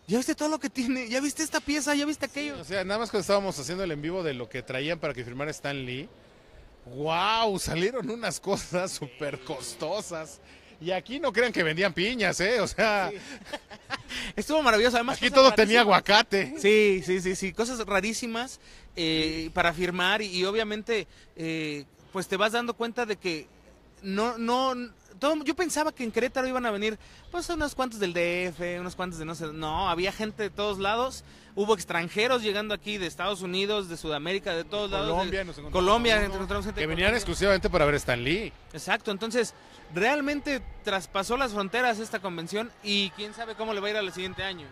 S2: ¿Ya viste todo lo que tiene? ¿Ya viste esta pieza? ¿Ya viste aquello? o sea, nada más cuando estábamos
S1: haciendo el en vivo de lo que traían para que firmara Stan Lee, ¡Wow! Salieron unas cosas súper costosas. Y aquí no crean que
S2: vendían piñas, ¿eh? O sea. Estuvo maravilloso. Además, aquí todo tenía aguacate. Sí, sí, sí, sí. Cosas rarísimas eh, para firmar y, obviamente, eh, pues te vas dando cuenta de que no, no yo pensaba que en Querétaro iban a venir, pues, unos cuantos del DF, unos cuantos de no sé, no, había gente de todos lados, hubo extranjeros llegando aquí de Estados Unidos, de Sudamérica, de todos lados. Colombia nos Colombia, nos encontramos gente. Que venían exclusivamente para ver Stan Lee. Exacto, entonces, realmente traspasó las fronteras esta convención y quién sabe cómo le va a ir al siguiente año.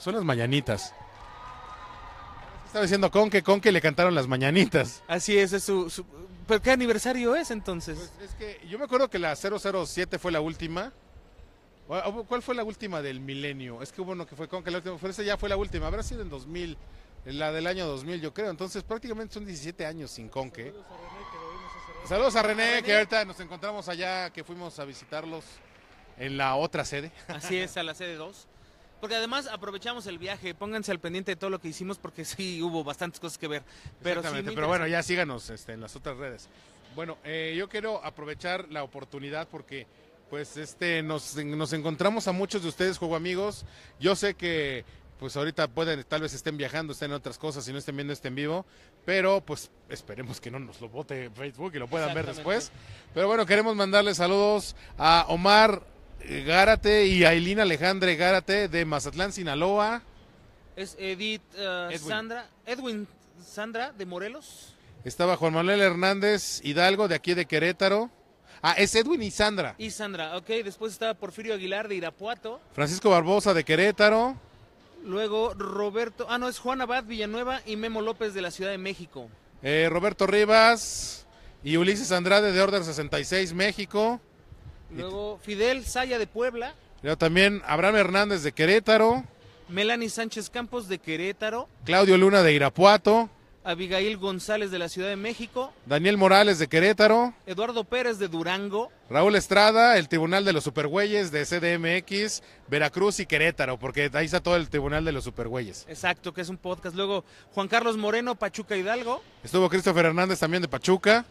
S1: Son las mañanitas. Estaba diciendo Conque, Conque le cantaron las mañanitas. Así es, es su, ¿Pero qué aniversario es entonces? Pues es que yo me acuerdo que la 007 fue la última. Ah, ¿Cuál fue la última del milenio? Es que hubo uno que fue que la última, pero esa ya fue la última. Habrá sido en 2000, la del año 2000 yo creo. Entonces prácticamente son 17 años sin Conque. Saludos a René, que ahorita nos encontramos allá, que fuimos a visitarlos en la otra sede. Así es,
S2: a la sede 2. Porque además aprovechamos el viaje, pónganse al pendiente de todo lo que hicimos porque sí hubo bastantes cosas que ver. Pero Exactamente, pero bueno,
S1: ya síganos este, en las otras redes.
S2: Bueno, eh, yo
S1: quiero aprovechar la oportunidad porque pues este nos, encontramos a muchos de ustedes, juego amigos. Yo sé que pues ahorita pueden, tal vez estén viajando, estén en otras cosas y no estén viendo este en vivo, pero pues esperemos que no nos lo vote Facebook y lo puedan ver después. Pero bueno, queremos mandarle saludos a Omar Gárate y Ailín Alejandre Gárate de Mazatlán, Sinaloa.
S2: Es Edith eh, Sandra, Edwin Sandra de Morelos.
S1: Estaba Juan Manuel Hernández Hidalgo de aquí de Querétaro. Ah, es Edwin y Sandra.
S2: Y Sandra, ok. Después estaba Porfirio Aguilar de Irapuato.
S1: Francisco Barbosa de Querétaro.
S2: Luego Roberto, ah no, es Juan Abad Villanueva y Memo López de la Ciudad de México.
S1: Eh, Roberto Rivas y Ulises Andrade de Order 66 México.
S2: Luego Fidel Saya de Puebla.
S1: Luego también Abraham Hernández de Querétaro.
S2: Melanie Sánchez Campos de Querétaro.
S1: Claudio Luna de Irapuato.
S2: Abigail González de la Ciudad de México.
S1: Daniel Morales de Querétaro.
S2: Eduardo Pérez de Durango.
S1: Raúl Estrada, el Tribunal de los Supergüeyes de CDMX, Veracruz y Querétaro, porque ahí está todo el Tribunal de los Supergüeyes.
S2: Exacto, que es un podcast. Luego Juan Carlos Moreno, Pachuca Hidalgo.
S1: Estuvo Christopher Hernández también de Pachuca.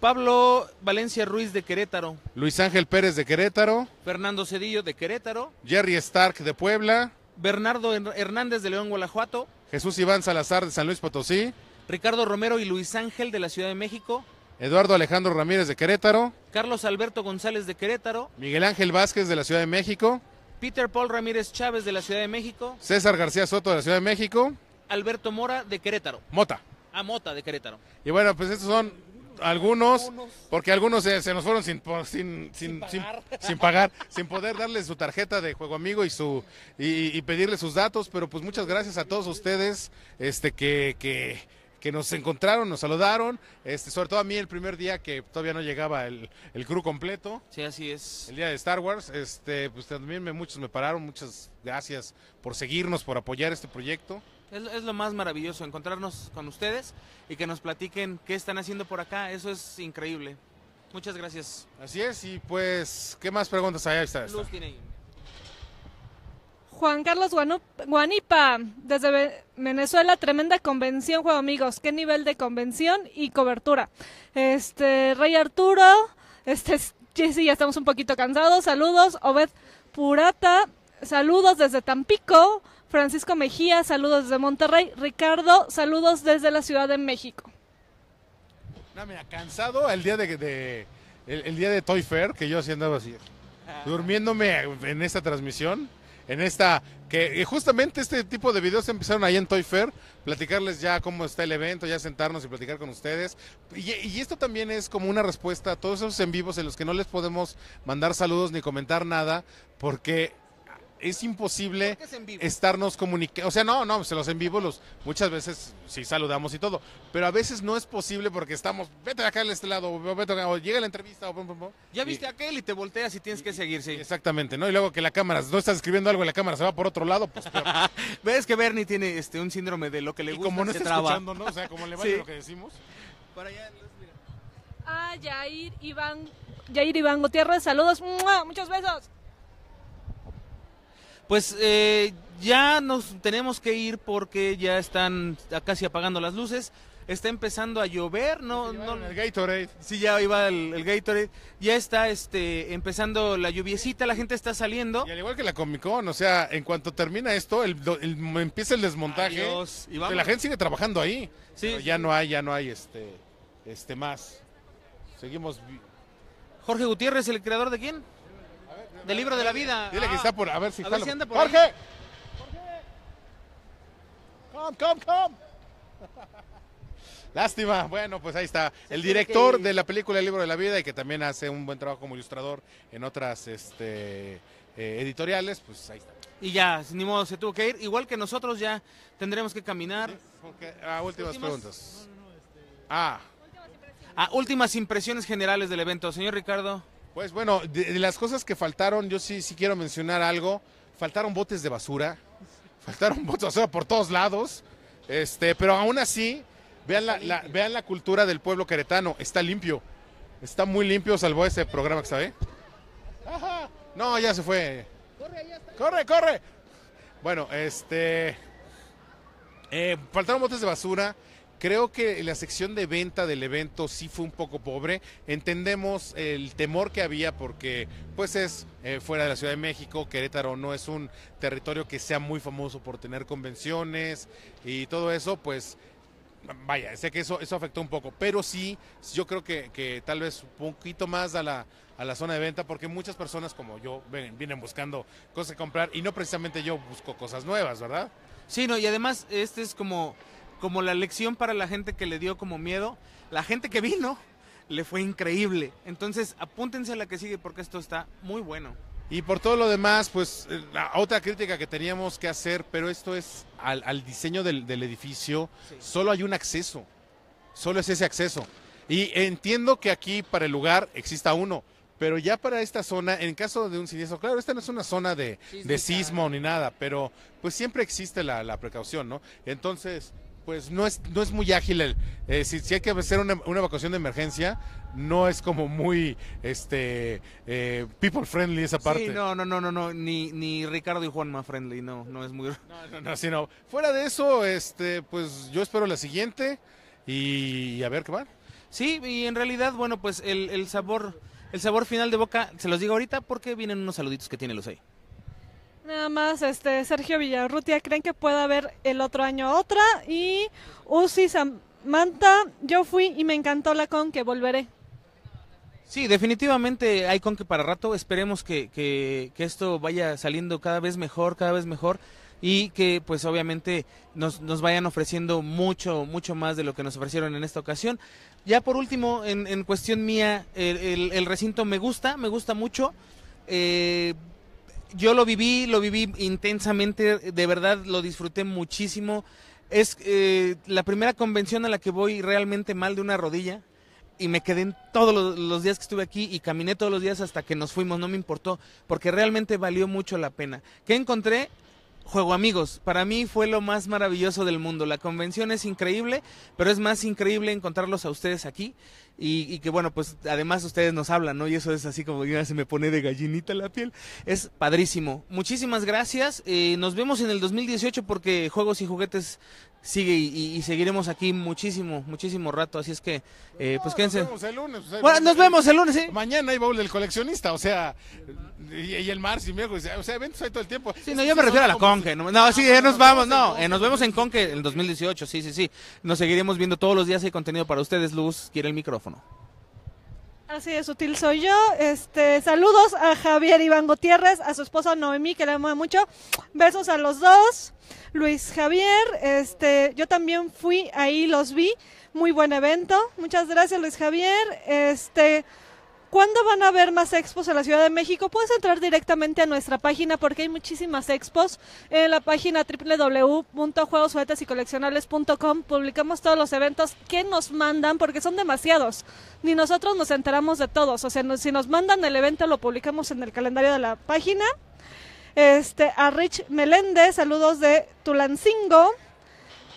S2: Pablo Valencia Ruiz de Querétaro.
S1: Luis Ángel Pérez de Querétaro.
S2: Fernando Cedillo de Querétaro.
S1: Jerry Stark de Puebla. Bernardo Hernández de León, Guanajuato. Jesús Iván Salazar de San Luis Potosí. Ricardo Romero y Luis Ángel de la Ciudad de México. Eduardo Alejandro Ramírez de Querétaro.
S2: Carlos Alberto González de Querétaro.
S1: Miguel Ángel Vázquez de la Ciudad de México.
S2: Peter Paul Ramírez Chávez de la Ciudad de México.
S1: César García Soto de la Ciudad de México.
S2: Alberto Mora de Querétaro. Mota. A ah, Mota de Querétaro.
S1: Y bueno, pues estos son algunos, porque algunos se, nos fueron sin, sin, sin, sin, pagar. sin, poder darles su tarjeta de juego amigo y su y, y pedirle sus datos, pero pues muchas gracias a todos ustedes, este que, que nos encontraron, nos saludaron, este, sobre todo a mí el primer día que todavía no llegaba el, el crew completo. Sí, así es. El día de Star Wars, este, pues también me, muchos me pararon, muchas gracias por seguirnos, por apoyar este proyecto.
S2: Es, lo más maravilloso, encontrarnos con ustedes y que nos platiquen qué están haciendo por acá. Eso es increíble. Muchas gracias. Así es, y
S1: pues, ¿qué más preguntas hay? Ahí está,
S3: Juan Carlos Guanipa, desde Venezuela, tremenda convención, juego amigos. ¿Qué nivel de convención y cobertura? Este, Rey Arturo, este, Jesse, ya estamos un poquito cansados. Saludos, Obed Purata, saludos desde Tampico. Francisco Mejía, saludos desde Monterrey. Ricardo, saludos desde la Ciudad de México.
S1: No, mira, cansado el día de, el, día de Toy Fair, que yo así andaba ah. así, durmiéndome en esta transmisión, en esta, que justamente este tipo de videos empezaron ahí en Toy Fair, platicarles ya cómo está el evento, ya sentarnos y platicar con ustedes. y esto también es como una respuesta a todos esos en vivos en los que no les podemos mandar saludos ni comentar nada, porque es imposible estarnos comunicando. O sea, no, no, se los en vivo los, muchas veces sí saludamos y todo, pero a veces no es posible porque estamos, vete acá al este lado, o, vete llega la entrevista, Ya viste aquel y te volteas y tienes que seguir, sí. Exactamente, ¿no? Y luego que la cámara, no estás escribiendo algo
S2: en la cámara se va por otro lado, pues Ves que Bernie tiene este un síndrome de lo que le y como no está escuchando, ¿no? O sea, como le
S1: vale lo que decimos. Para allá,
S3: Ah, Jair Iván, Yair Iván Gutiérrez, saludos, muchos besos
S2: pues eh, ya nos tenemos que ir porque ya están casi apagando las luces. Está empezando a llover, no, no el Gatorade. Sí, ya iba el, Gatorade. Ya está este empezando la lluviecita, la gente está saliendo. Y al igual que la Comic Con, o
S1: sea, en cuanto termina esto, el, empieza el desmontaje. y la gente sigue trabajando ahí. Sí. ya no hay, ya no hay este, este más. Seguimos.
S2: Jorge Gutiérrez, el creador de quién? del libro de la vida. Dile que está por. A ver si, anda por ¡Jorge! ¡Jorge!
S3: ¡Come, come, come!
S1: Lástima, bueno, pues ahí está. El director de la película El libro de la vida y que también hace un buen trabajo como ilustrador en otras este, eh, editoriales, pues ahí está.
S2: Y ya, ni modo, se tuvo que ir. Igual que nosotros ya tendremos que caminar. A ah, últimas, preguntas. No, este. ah. Ah, últimas impresiones generales del evento. Señor Ricardo.
S1: Pues bueno, de, las cosas que faltaron, yo sí, sí quiero mencionar algo. Faltaron botes de basura, faltaron botes de basura por todos lados, este, pero aún así, vean la, vean la cultura del pueblo queretano, está limpio, está muy limpio, salvo ese programa que sabe. ¿eh? No, ya se fue. Corre, corre, Bueno, este, eh, faltaron botes de basura, Creo que la sección de venta del evento sí fue un poco pobre. Entendemos el temor que había porque pues es eh, fuera de la Ciudad de México, Querétaro no es un territorio que sea muy famoso por tener convenciones y todo eso, pues vaya, sé que eso, eso afectó un poco, pero sí, yo creo que, tal vez un poquito más a la, a la zona de venta, porque muchas personas como yo ven, vienen buscando cosas que comprar y no
S2: precisamente yo busco cosas nuevas, ¿verdad? Sí, no, y además este es como como la lección para la gente que le dio como miedo, la gente que vino le fue increíble. Entonces, apúntense a la que sigue porque esto está muy bueno.
S1: Y por todo lo demás, pues eh, otra crítica que teníamos que hacer, pero esto es al, diseño del, edificio, solo hay un acceso, solo es ese acceso. Y entiendo que aquí para el lugar exista uno, pero ya para esta zona, en caso de un siniestro, claro, esta no es una zona de, de sismo ni nada, pero pues siempre existe la precaución, ¿no? Entonces, pues no es, no es muy ágil. El, eh, si, si, hay que hacer una, una, evacuación de emergencia, no es como muy este eh, people friendly esa parte. Sí, no,
S2: no, no, no, no. Ni, ni Ricardo y
S1: Juan más friendly, no, no es muy. No, no, no, Fuera de eso, este, pues yo espero la
S2: siguiente y, a ver qué va. Sí, y en realidad, bueno, pues el, el sabor, el sabor final de boca, se los digo ahorita porque vienen unos saluditos que tiene los ahí.
S3: Nada más, este Sergio Villarrutia, ¿creen que pueda haber el otro año otra? Y Uzi Samantha, yo fui y me encantó la con que volveré. Sí,
S2: definitivamente hay con que para rato. Esperemos que, que, esto vaya saliendo cada vez mejor, cada vez mejor y que pues obviamente nos, vayan ofreciendo mucho, mucho más de lo que nos ofrecieron en esta ocasión. Ya por último, en, en cuestión mía, el, el, recinto me gusta, me gusta mucho. Eh, yo lo viví, lo viví intensamente, de verdad lo disfruté muchísimo. Es eh, la primera convención a la que voy realmente mal de una rodilla y me quedé en todos los, los, días que estuve aquí y caminé todos los días hasta que nos fuimos, no me importó, porque realmente valió mucho la pena. ¿Qué encontré? Juego amigos, para mí fue lo más maravilloso del mundo. La convención es increíble, pero es más increíble encontrarlos a ustedes aquí y, que bueno, pues además ustedes nos hablan, ¿no? Y eso es así como ya se me pone de gallinita la piel. Es padrísimo. Muchísimas gracias. Eh, nos vemos en el 2018 porque Juegos y Juguetes sigue y, seguiremos aquí muchísimo, muchísimo rato. Así es que, eh, pues quédense. Pues,
S1: nos vemos el lunes. bueno, nos vemos el lunes,
S2: Mañana hay baúl del coleccionista, o sea,
S1: y, el mar me dijo, o sea, eventos hay todo el tiempo. Sí, no, yo me refiero a la
S2: Conque. No, sí, nos ah, vamos, no, eh, nos vemos en Conque en el 2018, sí, sí, sí. Nos seguiremos viendo todos los días, hay contenido para ustedes. Luz, quiere el micrófono.
S3: Así de sutil soy yo. Este, saludos a Javier Iván Gutiérrez, a su esposa Noemí, que la amo mucho. Besos a los dos. Luis Javier, este, yo también fui ahí, los vi. Muy buen evento. Muchas gracias, Luis Javier. Este, ¿Cuándo van a haber más expos en la Ciudad de México? Puedes entrar directamente a nuestra página porque hay muchísimas expos. En la página www.juegos, y publicamos todos los eventos que nos mandan porque son demasiados. Ni nosotros nos enteramos de todos. O sea, si nos mandan el evento lo publicamos en el calendario de la página. Este, a Rich Meléndez, saludos de Tulancingo.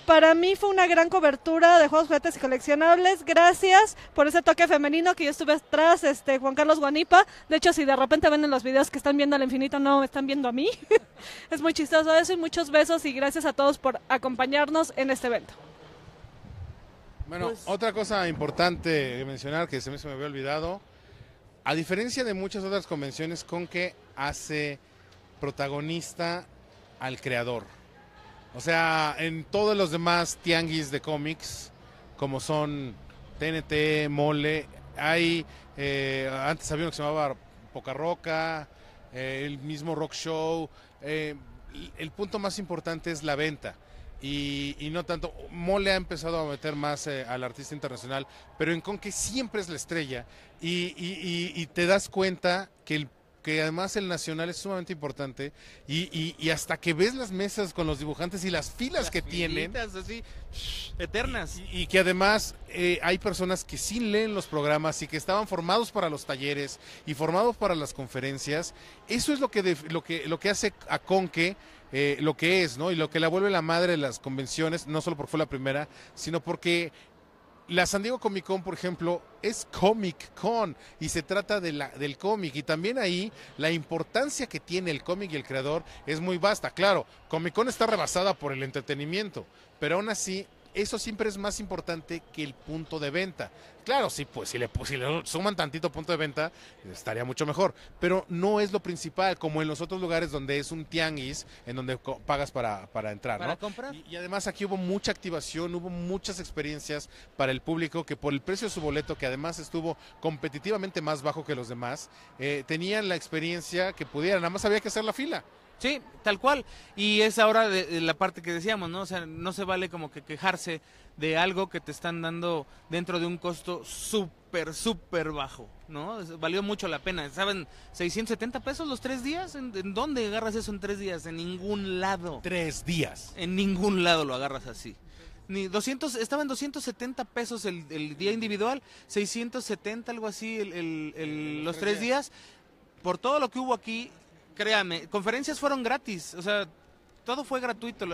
S3: Para mí fue una gran cobertura de juegos, juguetes y coleccionables. Gracias por ese toque femenino que yo estuve atrás, este, Juan Carlos Guanipa. De hecho, si de repente ven en los videos que están viendo al infinito, no están viendo a mí. es muy chistoso eso y muchos besos y gracias a todos por acompañarnos en este evento.
S1: Bueno, pues- otra cosa importante mencionar que se me, se me había olvidado, a diferencia de muchas otras convenciones, con que hace protagonista al creador. O sea, en todos los demás tianguis de cómics, como son TNT, Mole, hay, eh, antes había uno que se llamaba Poca Roca, eh, el mismo Rock Show. Eh, el punto más importante es la venta. Y, no tanto, Mole ha empezado a meter más al artista internacional, pero en Conque siempre es la estrella y te das cuenta que el que además el nacional es sumamente importante y, hasta que ves las mesas con los dibujantes y las filas que tienen.
S2: así, eternas.
S1: Y, que además eh, hay personas que sí leen los programas y que estaban formados para los talleres y formados para las conferencias. Eso es lo que, lo que, lo que hace a Conque. Eh, lo que es, ¿no? Y lo que la vuelve la madre de las convenciones, no solo porque fue la primera, sino porque la San Diego Comic Con, por ejemplo, es Comic Con y se trata del cómic. Y también ahí la importancia que tiene el cómic y el creador es muy vasta. Claro, Comic Con está rebasada por el entretenimiento, pero aún así eso siempre es más importante que el punto de venta. Claro, sí, pues si le, si le suman tantito punto de venta, estaría mucho mejor. Pero no es lo principal, como en los otros lugares donde es un tianguis, en donde pagas para, para entrar. ¿Para comprar? Y, además aquí hubo mucha activación, hubo muchas experiencias para el público que por el precio de su boleto, que además estuvo competitivamente más bajo
S2: que los demás, eh, tenían la experiencia que pudieran. Nada más había que hacer la fila. Sí, tal cual. Y es ahora de, la parte que decíamos, ¿no? O sea, no se vale como que quejarse de algo que te están dando dentro de un costo súper, súper bajo, ¿no? valió mucho la pena. ¿Saben? 670 pesos los tres días. ¿En, dónde agarras eso en tres días? En ningún lado. Tres días. En ningún lado lo agarras así. Ni 200, estaban 270 pesos el, día individual, 670, algo así, los tres días. Por todo lo que hubo aquí, Créame, conferencias fueron gratis, o sea, todo fue gratuito.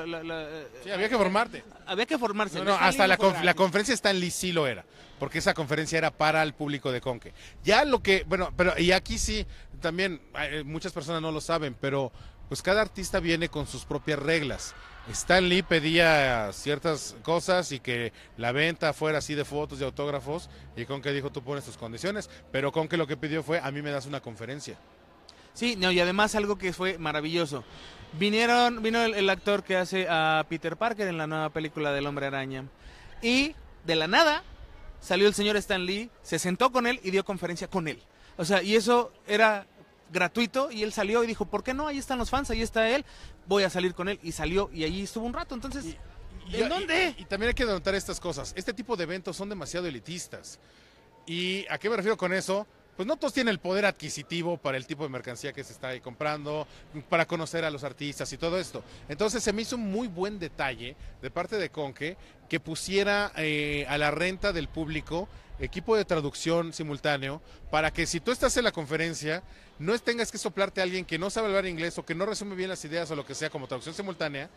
S2: sí, había que formarte. Había que formarse. No, hasta la, conf la
S1: conferencia Stanley sí lo era, porque esa conferencia era para el público de Conque. Ya lo que, bueno, pero y aquí sí, también eh, muchas personas no lo saben, pero pues cada artista viene con sus propias reglas. Stan Lee pedía ciertas cosas y que la venta fuera así de fotos y autógrafos y Conque dijo tú pones tus condiciones, pero Conque lo que
S2: pidió fue a mí me das una conferencia. Sí, no, y además algo que fue maravilloso. Vinieron, vino el, actor que hace a Peter Parker en la nueva película del Hombre Araña. Y de la nada salió el señor Stan Lee, se sentó con él y dio conferencia con él. O sea, y eso era gratuito y él salió y dijo, ¿por qué no? Ahí están los fans, ahí está él, voy a salir con él y salió y allí estuvo un rato. Entonces, ¿en dónde? Y, también hay que notar estas
S1: cosas. Este tipo de eventos son demasiado elitistas. ¿Y a qué me refiero con eso? pues no todos tienen el poder adquisitivo para el tipo de mercancía que se está comprando, para conocer a los artistas y todo esto. Entonces se me hizo un muy buen detalle de parte de Conque que pusiera eh, a la renta del público equipo de traducción simultáneo para que si tú estás en la conferencia no tengas que soplarte a alguien que no sabe hablar inglés o que no resume bien las ideas o lo que sea como traducción simultánea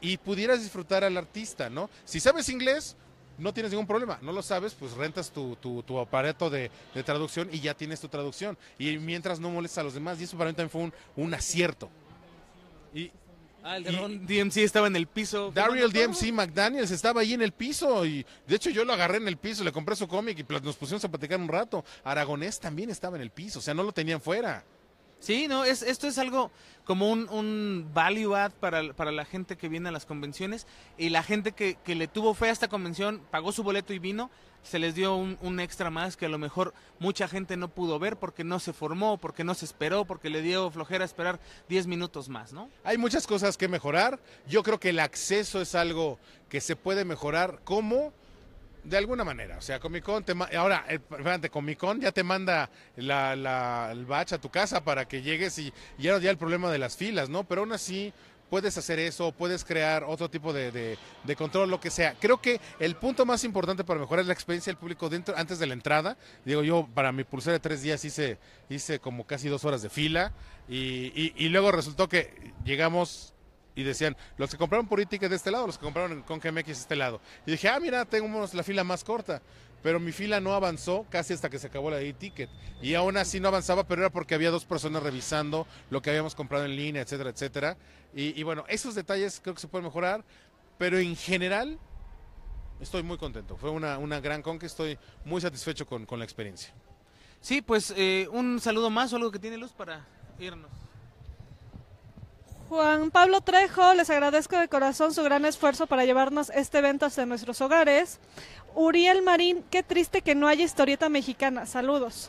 S1: y pudieras disfrutar al artista, ¿no? Si sabes inglés, no tienes ningún problema. No lo sabes, pues rentas tu, tu, aparato de, traducción y ya tienes tu traducción. Y mientras no molestas a los demás, y eso para mí también fue un, acierto.
S2: Y, Ah, el DMC estaba en el piso. Daryl DMC
S1: McDaniels estaba ahí en el piso. Y de hecho, yo lo agarré en el piso, le compré su cómic y nos pusimos a platicar un rato. Aragonés también estaba en
S2: el piso, o sea, no lo tenían fuera. Sí, no, es, esto es algo como un, un value add para, la gente que viene a las convenciones y la gente que, que, le tuvo fe a esta convención, pagó su boleto y vino, se les dio un, un, extra más que a lo mejor mucha gente no pudo ver porque no se formó, porque no se esperó, porque le dio flojera esperar 10 minutos más, ¿no? Hay muchas
S1: cosas que mejorar, yo creo que el acceso es algo que se puede mejorar, ¿Cómo? De alguna manera, o sea, Comic Con te ahora, eh, espérate, Comic Con ya te manda la, la, el batch a tu casa para que llegues y ya ya el problema de las filas, ¿no? Pero aún así puedes hacer eso, puedes crear otro tipo de, control, lo que sea. Creo que el punto más importante para mejorar la experiencia del público dentro, antes de la entrada, digo yo, para mi pulsera de tres días hice, hice como casi dos horas de fila y, y luego resultó que llegamos y decían, los que compraron por ticket de este lado, los que compraron con GMX de este lado. Y dije, ah, mira, tengo la fila más corta. Pero mi fila no avanzó casi hasta que se acabó la e-ticket. Y aún así no avanzaba, pero era porque había dos personas revisando lo que habíamos comprado en línea, etcétera, etcétera. Y, bueno, esos detalles creo que se pueden mejorar. Pero en general, estoy muy contento. Fue una, una gran que estoy muy satisfecho con, con la experiencia. Sí, pues eh,
S2: un saludo más o algo que tiene luz para irnos.
S3: Juan Pablo Trejo, les agradezco de corazón su gran esfuerzo para llevarnos este evento hasta nuestros hogares. Uriel Marín, qué triste que no haya historieta mexicana. Saludos.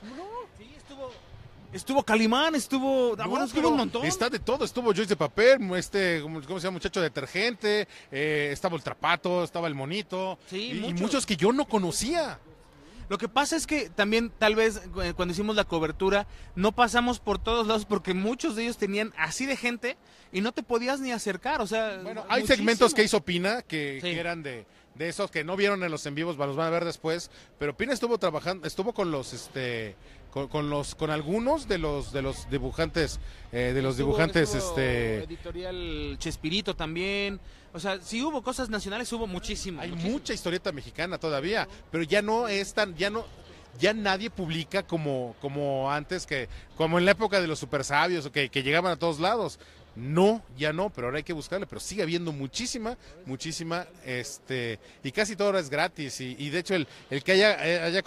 S1: estuvo, Calimán, estuvo. un montón. Está de todo, estuvo Joyce de papel, este, ¿cómo se llama? Muchacho detergente, eh, estaba el trapato, estaba el monito. y muchos
S2: que yo no conocía. Lo que pasa es que también tal vez eh, cuando hicimos la cobertura no pasamos por todos lados porque muchos de ellos tenían así de gente y no te podías ni acercar. O sea, bueno, hay segmentos que hizo Pina que, eran de, de esos que no vieron
S1: en los en vivos, los van a ver después, pero Pina estuvo trabajando, estuvo con los este con, los con algunos de los de los dibujantes eh, de los dibujantes este
S2: editorial Chespirito también, o sea, si hubo cosas nacionales, hubo muchísimo. Hay mucha historieta
S1: mexicana todavía, pero ya no es tan, ya no, ya nadie publica como, como antes, que, como en la época de los super sabios, que llegaban a todos lados. No, ya no, pero ahora hay que buscarle, pero sigue habiendo muchísima, muchísima, este, y casi todo ahora es gratis, y, de hecho el, el que haya, eh, haya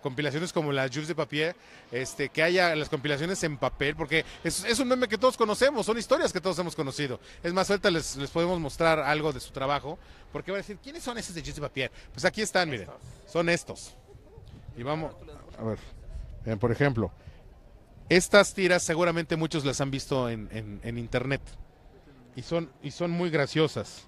S1: compilaciones como las Jules de Papier, este, que haya las compilaciones en papel, porque es, es, un meme que todos conocemos, son historias que todos hemos conocido. Es más, suelta les, podemos mostrar algo de su trabajo, porque va a decir, ¿quiénes son esos de Jules de Papier? Pues aquí están, miren, son estos. Y vamos, a ver, por ejemplo, estas tiras seguramente muchos las han visto en, internet y son, y son muy graciosas.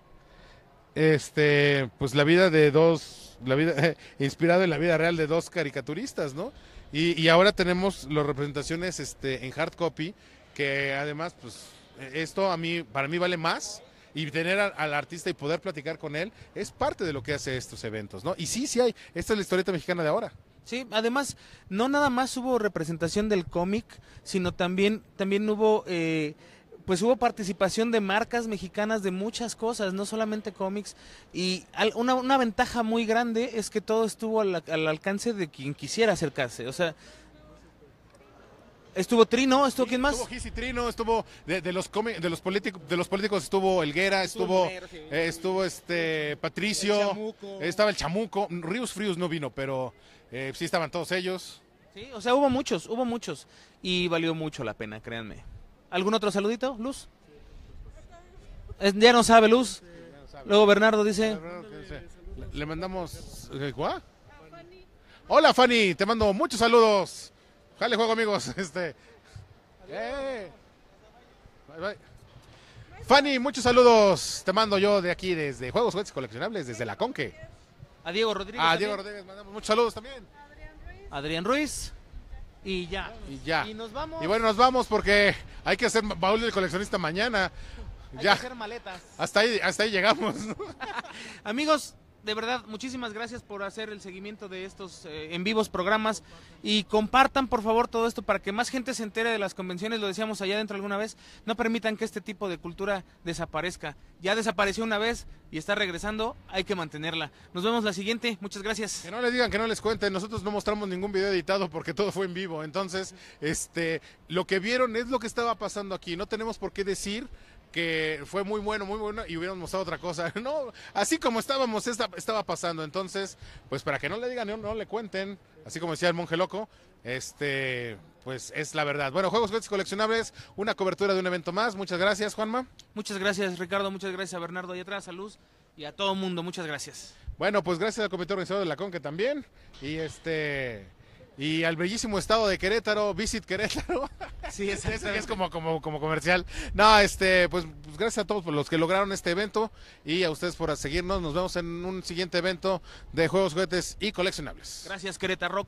S1: Este, pues la vida de dos, la vida, inspirado en la vida real de dos caricaturistas, ¿no? Y, ahora tenemos las representaciones este, en hard copy, que además, pues e-, esto a mí, para mí vale más y tener al artista y poder platicar con él es parte de lo que hace estos eventos,
S2: ¿no? Y sí, sí hay. Esta es la historieta mexicana de ahora. Sí, además, no nada más hubo representación del cómic, sino también, también hubo... Eh, pues hubo participación de marcas mexicanas de muchas cosas, no solamente cómics. Y una, una ventaja muy grande es que todo estuvo al, al, alcance de quien quisiera acercarse. O sea, Estuvo Trino, ¿estuvo quién más? Estuvo Trino, estuvo de, los de los políticos de los
S1: políticos estuvo Elguera, estuvo estuvo, eh, este Patricio, estaba el
S2: Chamuco, Ríos Fríos no vino, pero eh, sí estaban todos ellos. Sí, o sea, hubo muchos, hubo muchos y valió mucho la pena, créanme. ¿Algún otro saludito, Luz? ya no sabe Luz. Luego Bernardo dice, le mandamos
S1: eh, Hola Fanny, te mando muchos saludos. Jale juego, amigos. Este. Fanny, muchos saludos. Te mando yo de aquí, desde Juegos y Coleccionables, desde la Conque.
S2: A Diego Rodríguez. A Diego Rodríguez, mandamos muchos saludos también. Adrián
S1: Ruiz. Adrián Ruiz. Y ya. Y ya. Y nos vamos. Y bueno, nos vamos porque hay que hacer baúl del coleccionista mañana.
S2: Hay ya. que hacer maletas.
S1: Hasta ahí, hasta ahí llegamos.
S2: Amigos, de verdad, muchísimas gracias por hacer el seguimiento de estos eh, en vivos programas y compartan por favor todo esto para que más gente se entere de las convenciones, lo decíamos allá dentro alguna vez, no permitan que este tipo de cultura desaparezca. Ya desapareció una vez y está regresando, hay que mantenerla. Nos vemos la siguiente, muchas gracias. Que
S1: no les digan, que no les cuenten, nosotros no mostramos ningún video editado porque todo fue en vivo, entonces, este, lo que vieron es lo que estaba pasando aquí, no tenemos por qué decir que fue muy bueno, muy bueno, y hubiéramos mostrado otra cosa. No, así como estábamos, estaba pasando. Entonces, pues para que no le digan, no, no le cuenten, así como decía el monje loco, este, pues es la verdad. Bueno, Juegos y Coleccionables, una cobertura de un evento más. Muchas gracias, Juanma.
S2: Muchas gracias, Ricardo. Muchas gracias a Bernardo y atrás, a Luz y a todo el mundo. Muchas gracias.
S1: Bueno, pues gracias al comité organizador de la CONCA también. Y este. Y al bellísimo estado de Querétaro, Visit Querétaro. Sí, es, como, como, como comercial. No, este, pues, pues, gracias a todos por los que lograron este evento y a ustedes por seguirnos. Nos vemos en un siguiente evento de juegos, juguetes y coleccionables.
S2: Gracias, Querétaro